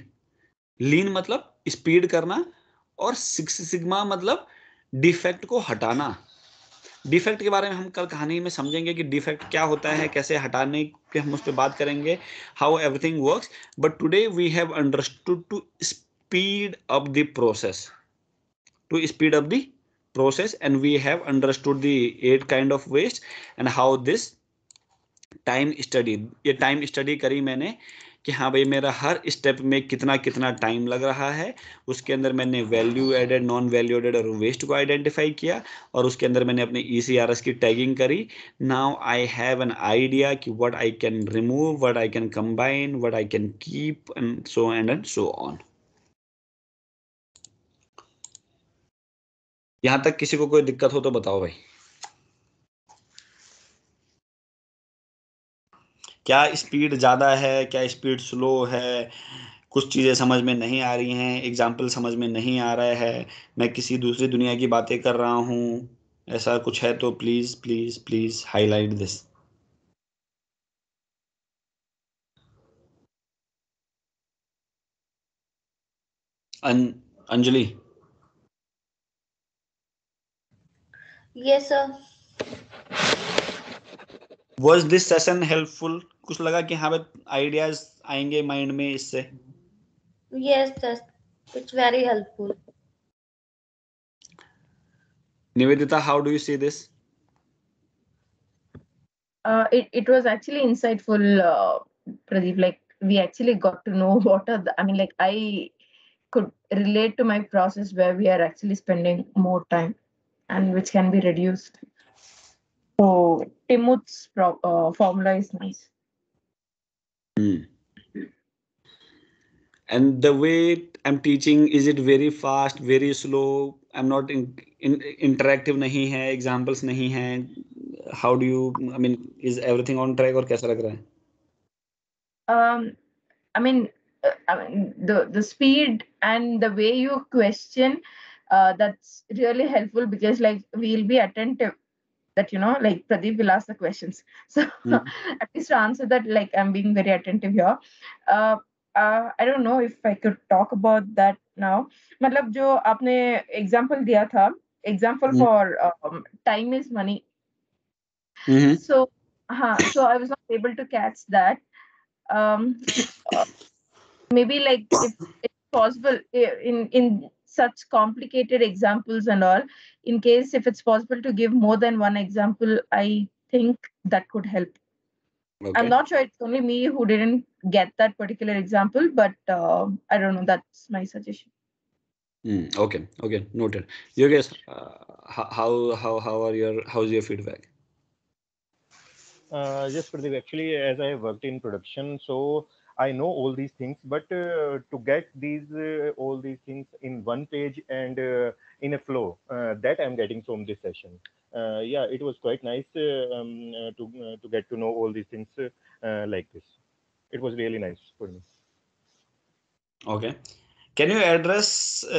लीन मतलब स्पीड करना और सिक्स सिग्मा मतलब डिफेक्ट को हटाना डिफेक्ट के बारे में हम कल कहानी में समझेंगे कि डिफेक्ट क्या होता है कैसे हटाने के हम उस पर बात करेंगे how everything works but today we have understood to speed up the process to speed up the process and we have understood the eight kind of waste and how this time study ये time study करी मैंने कि हाँ भाई मेरा हर step में कितना कितना टाइम लग रहा है उसके अंदर मैंने value added non value added और वेस्ट को आइडेंटिफाई किया और उसके अंदर मैंने अपने ई e की टैगिंग करी now I have an idea कि what I can remove what I can combine what I can keep and so and and so on यहाँ तक किसी को कोई दिक्कत हो तो बताओ भाई क्या स्पीड ज़्यादा है क्या स्पीड स्लो है कुछ चीज़ें समझ में नहीं आ रही हैं एग्जाम्पल समझ में नहीं आ रहा है मैं किसी दूसरी दुनिया की बातें कर रहा हूँ ऐसा कुछ है तो please please please highlight this Anjali yes sir was this session helpful yes sir. it's very helpful nivedita how do you see this uh, it, was actually insightful uh, pradeep like we actually got to know what are the i mean like i could relate to my process where we are actually spending more time and which can be reduced so timut's uh, formula is nice Hmm. And the way I'm teaching, is it very fast, very slow? I'm not in, in interactive नहीं है, examples नहीं हैं. How do you? I mean, is everything on track or कैसा लग रहा Um, I mean, uh, I mean the the speed and the way you question, uh, that's really helpful because like we'll be attentive that you know like pradeep will ask the questions so mm at least to answer that like i'm being very attentive here uh, uh, i don't know if i could talk about that now matlab jo aapne example diya tha example mm for um, time is money mm-hmm. so uh, so i was not able to catch that um, uh, maybe like if it's possible in in such complicated examples and all in case if it's possible to give more than one example i think that could help okay. i'm not sure it's only me who didn't get that particular example but uh, i don't know that's my suggestion mm, okay okay noted you guys uh, how how how are your how's your feedback uh, yes, Pradeep. Actually, as I worked in production, so I know all these things, but uh, to get these uh, all these things in one page and uh, in a flow, that I'm getting from this session. yeah, it was quite nice um, to to get to know all these things like this. It was really nice for me. Okay can you address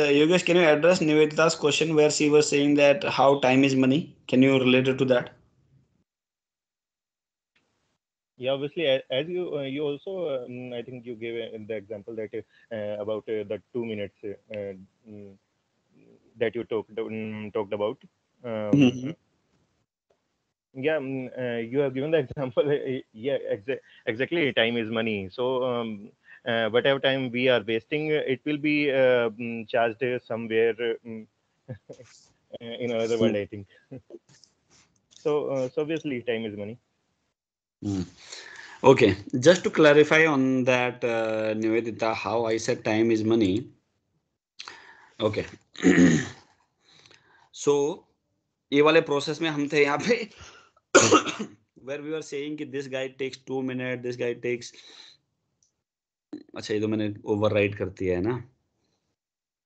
uh, yogesh can you address nivedita's question where she was saying that how time is money can you relate it to that yeah, obviously, as you uh, you also, um, I think you gave uh, the example that uh, about uh, the two minutes uh, mm, that you talked um, talked about. Um, mm-hmm. mm -hmm. Yeah, uh, you have given the example. yeah, exa exactly. Time is money. So um, whatever time we are wasting, it will be mm, charged somewhere in another world. I think. so, so obviously, time is money. Mm. Okay, just to clarify on that, uh, Nivedita, how I said time is money. Okay, so ये वाले process में हम थे यहाँ पे where we were saying कि this guy takes two minute, this guy takes अच्छा ये तो मैंने ओवरराइट कर दिया है ना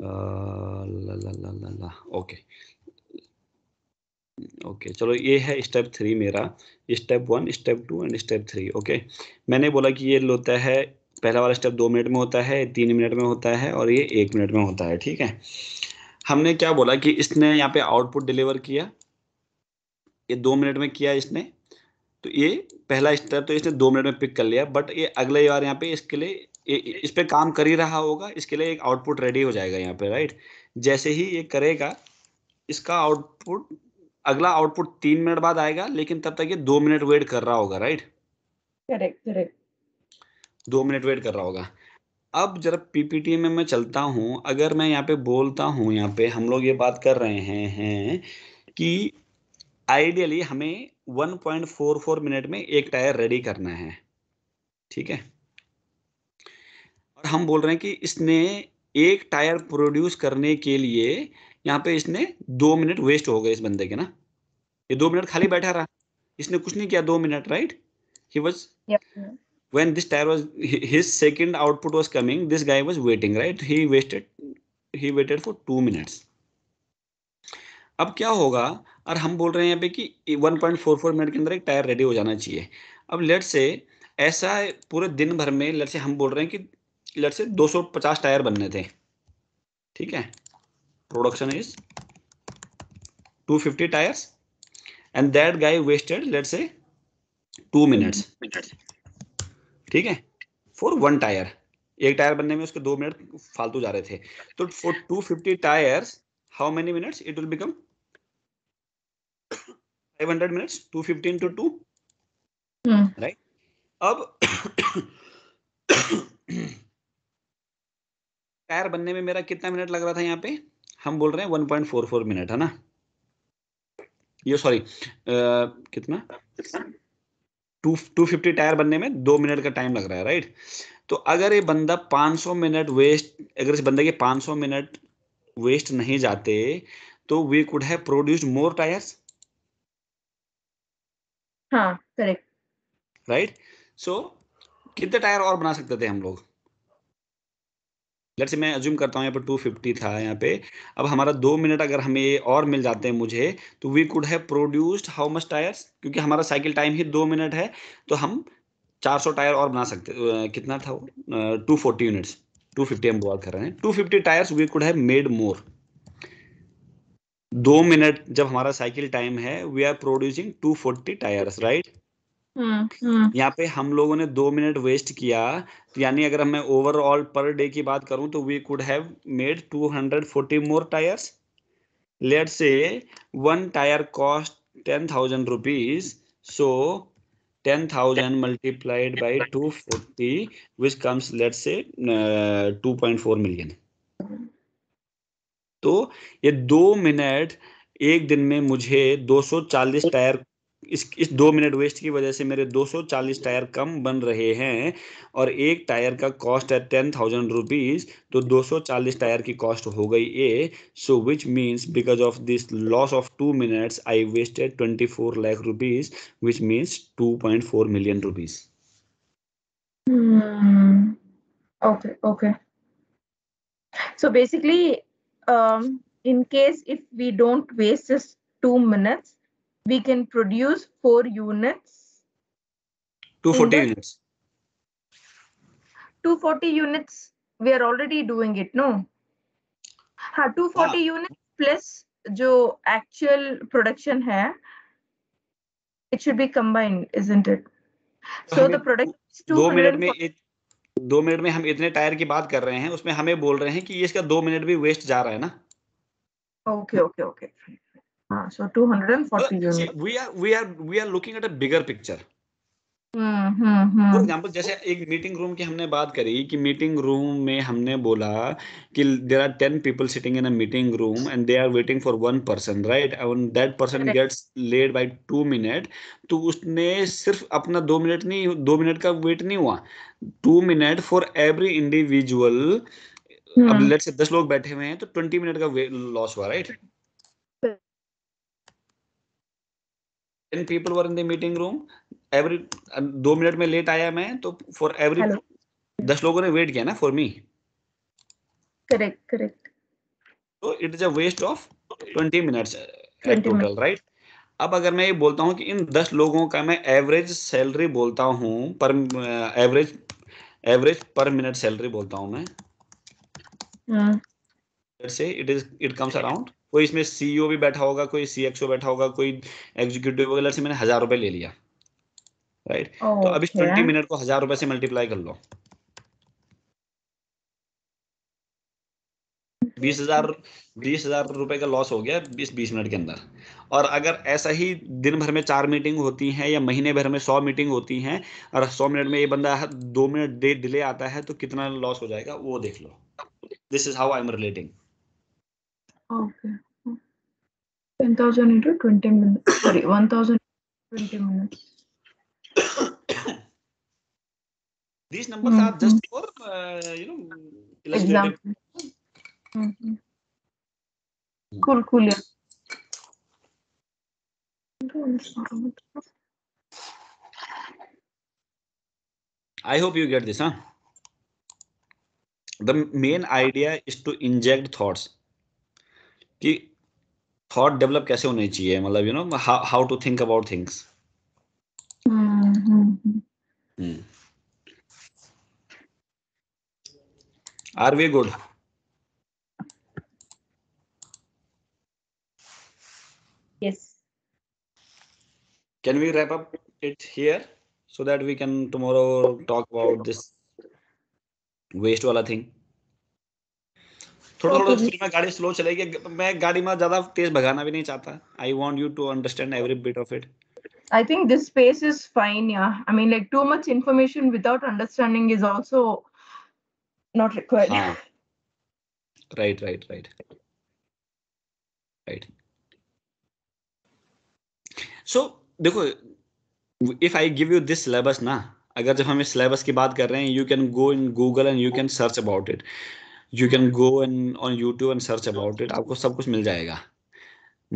ला ला ला ला ला ओके ओके okay, चलो ये है स्टेप थ्री मेरा step one step two and step three okay मैंने बोला कि ये होता है पहला वाला स्टेप दो मिनट में होता है तीन मिनट में होता है और ये एक मिनट में होता है ठीक है हमने क्या बोला कि इसने यहाँ पे आउटपुट डिलीवर किया ये दो मिनट में किया इसने तो ये पहला स्टेप तो इसने दो मिनट में पिक कर लिया बट ये अगले बार यहाँ पे इसके लिए इस पर काम कर ही रहा होगा इसके लिए एक आउटपुट रेडी हो जाएगा यहाँ पे राइट जैसे ही ये करेगा इसका आउटपुट अगला आउटपुट तीन मिनट बाद आएगा लेकिन तब तक ये दो मिनट वेट कर रहा होगा राइट करेक्ट करेक्ट दो मिनट वेट कर रहा होगा अब जरा पीपीटी में मैं चलता हूँ अगर मैं यहाँ पे बोलता हूँ यहाँ पे हम लोग ये बात कर रहे हैं, हैं कि आइडियली हमें 1.44 मिनट में एक टायर रेडी करना है ठीक है और हम बोल रहे हैं कि इसने एक टायर प्रोड्यूस करने के लिए यहाँ पे इसने दो मिनट वेस्ट हो गए इस बंदे के ना ये दो मिनट खाली बैठा रहा इसने कुछ नहीं किया दो minute right he was when this tyre was his second output was coming this guy was waiting right he wasted he waited for two minutes अब क्या होगा और हम बोल रहे हैं यहाँ पे कि 1.44 मिनट के अंदर एक टायर रेडी हो जाना चाहिए अब लेट से ऐसा पूरे दिन भर में लेट से हम बोल रहे हैं कि लेट से 250 टायर बनने थे ठीक है production is 250 tires and that guy wasted let's say 2 minutes ठीक है फॉर वन टायर एक टायर बनने में उसके दो मिनट फालतू जा रहे थे तो for 250 tyres how many minutes it will become 500 minutes 250 into 2 right अब टायर बनने में मेरा कितना मिनट लग रहा था यहाँ पे हम बोल रहे हैं 1.44 मिनट है ना ये सॉरी कितना टू टू फिफ्टी टायर बनने में दो मिनट का टाइम लग रहा है राइट तो अगर ये बंदा 500 मिनट वेस्ट अगर इस बंदे के 500 मिनट वेस्ट नहीं जाते तो we could have produced more tyres हाँ करेक्ट राइट सो कितने टायर और बना सकते थे हम लोग लेट से मैं अज्यूम करता हूँ यहाँ पर टू फिफ्टी था यहाँ पे अब हमारा दो मिनट अगर हमें और मिल जाते हैं मुझे तो we could have produced how much tyres क्योंकि हमारा साइकिल टाइम ही दो मिनट है तो हम 400 टायर और बना सकते कितना था वो two forty units two fifty हम बात कर रहे हैं two fifty tyres we could have made more दो मिनट जब हमारा साइकिल टाइम है we are producing two forty tyres right hmm, hmm, hmm. यहाँ पे हम लोगों ने दो मिनट वेस्ट किया तो यानी अगर मैं ओवरऑल पर डे की बात करूं तो we could have made 240 more tyres let's say one tyre cost ten thousand rupees so ten thousand multiplied by two forty which comes let's say two point four million तो ये दो minute एक दिन में मुझे 240 टायर इस इस दो मिनट वेस्ट की वजह से मेरे 240 टायर कम बन रहे हैं और एक टायर का कॉस्ट है टेन थाउजेंड रुपीज़ तो 240 टायर की कॉस्ट हो गई ए so which means because of this loss of two minutes I wasted 24 lakh rupees which means 2.4 million rupees okay okay so basically um, in case if we don't waste this two minutes we can produce four units. 240 the, units. 240 units, we are already doing it, no? ha 240 unit plus जो actual production है it should be combined isn't it so the product दो minute में इत, दो minute में हम इतने tyre की बात कर रहे हैं उसमें हमें बोल रहे हैं कि ये इसका दो मिनट भी वेस्ट जा रहा है ना okay okay okay so 240 units we are we are we are looking at a bigger picture for hmm, example hmm, hmm. जैसे एक मीटिंग रूम की हमने बात करी कि मीटिंग रूम में हमने बोला कि there are ten people sitting in a meeting room and they are waiting for one person right and that person gets late by two minute तो उसने सिर्फ अपना दो मिनट नहीं दो मिनट का वेट नहीं हुआ two minute for every individual अब लेट से दस लोग बैठे हुए हैं तो ट्वेंटी मिनट का लॉस हुआ right right? Ten people were in the meeting room every दो मिनट में लेट आया मैं तो फॉर एवरी दस लोगों ने वेट किया ना फॉर मी करेक्ट करेक्ट तो it is a waste of twenty minutes total right अब अगर मैं ये बोलता हूँ कि इन दस लोगों का मैं एवरेज सैलरी बोलता हूँ पर average average per minute salary बोलता हूँ मैं it is it comes around कोई इसमें सीईओ e भी बैठा होगा कोई सीएक्सओ बैठा होगा कोई एग्जीक्यूटिव वगैरह से मैंने हजार रुपए ले लिया राइट right? oh, तो अब इस ट्वेंटी मिनट को हजार रुपए से मल्टीप्लाई कर लो बीस हजार बीस हजार रुपए का लॉस हो गया बीस बीस मिनट के अंदर और अगर ऐसा ही दिन भर में चार मीटिंग होती हैं या महीने भर में सौ मीटिंग होती हैं और सौ मिनट में ये बंदा दो मिनट डिले आता है तो कितना लॉस हो जाएगा वो देख लो this is how I am relating Okay. 10,000 into 20 minutes. Sorry, 1,020 minutes. These numbers mm -hmm. are just mm-hmm. for, uh, you know, illustrative. Mm -hmm. Cool, cool, yeah. I hope you get this, huh? The main idea is to inject thoughts. कि thought develop कैसे होने चाहिए मतलब you know how to think about things are we good yes can we wrap up it here so that we can tomorrow talk about this waste वाला thing right right right right so देखो if I give you this syllabus ना अगर जब हम इस syllabus की बात कर रहे हैं you can go in Google and you can search about it You can go and on YouTube and search about it. आपको सब कुछ मिल जाएगा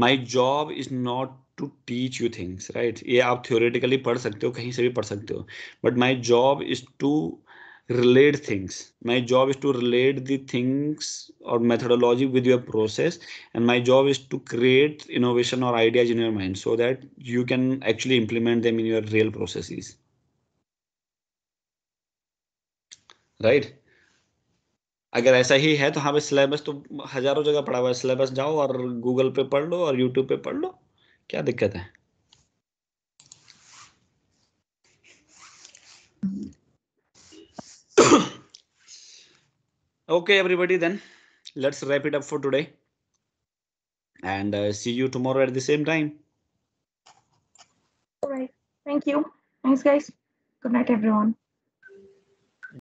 my job is not to teach you things right ये आप थियोरेटिकली पढ़ सकते हो कहीं से भी पढ़ सकते हो relate things my job is to relate the things or methodology with your process and my job is to create innovation or ideas in your mind so that you can actually implement them in your real processes right अगर ऐसा ही है तो हाँ भाई syllabus तो हजारों जगह पढ़ा हुआ है सिलेबस जाओ और गूगल पे पढ़ लो और यूट्यूब पे पढ़ लो क्या दिक्कत है okay everybody then let's wrap it up for today and see you tomorrow at the same time thank you thanks guys good night everyone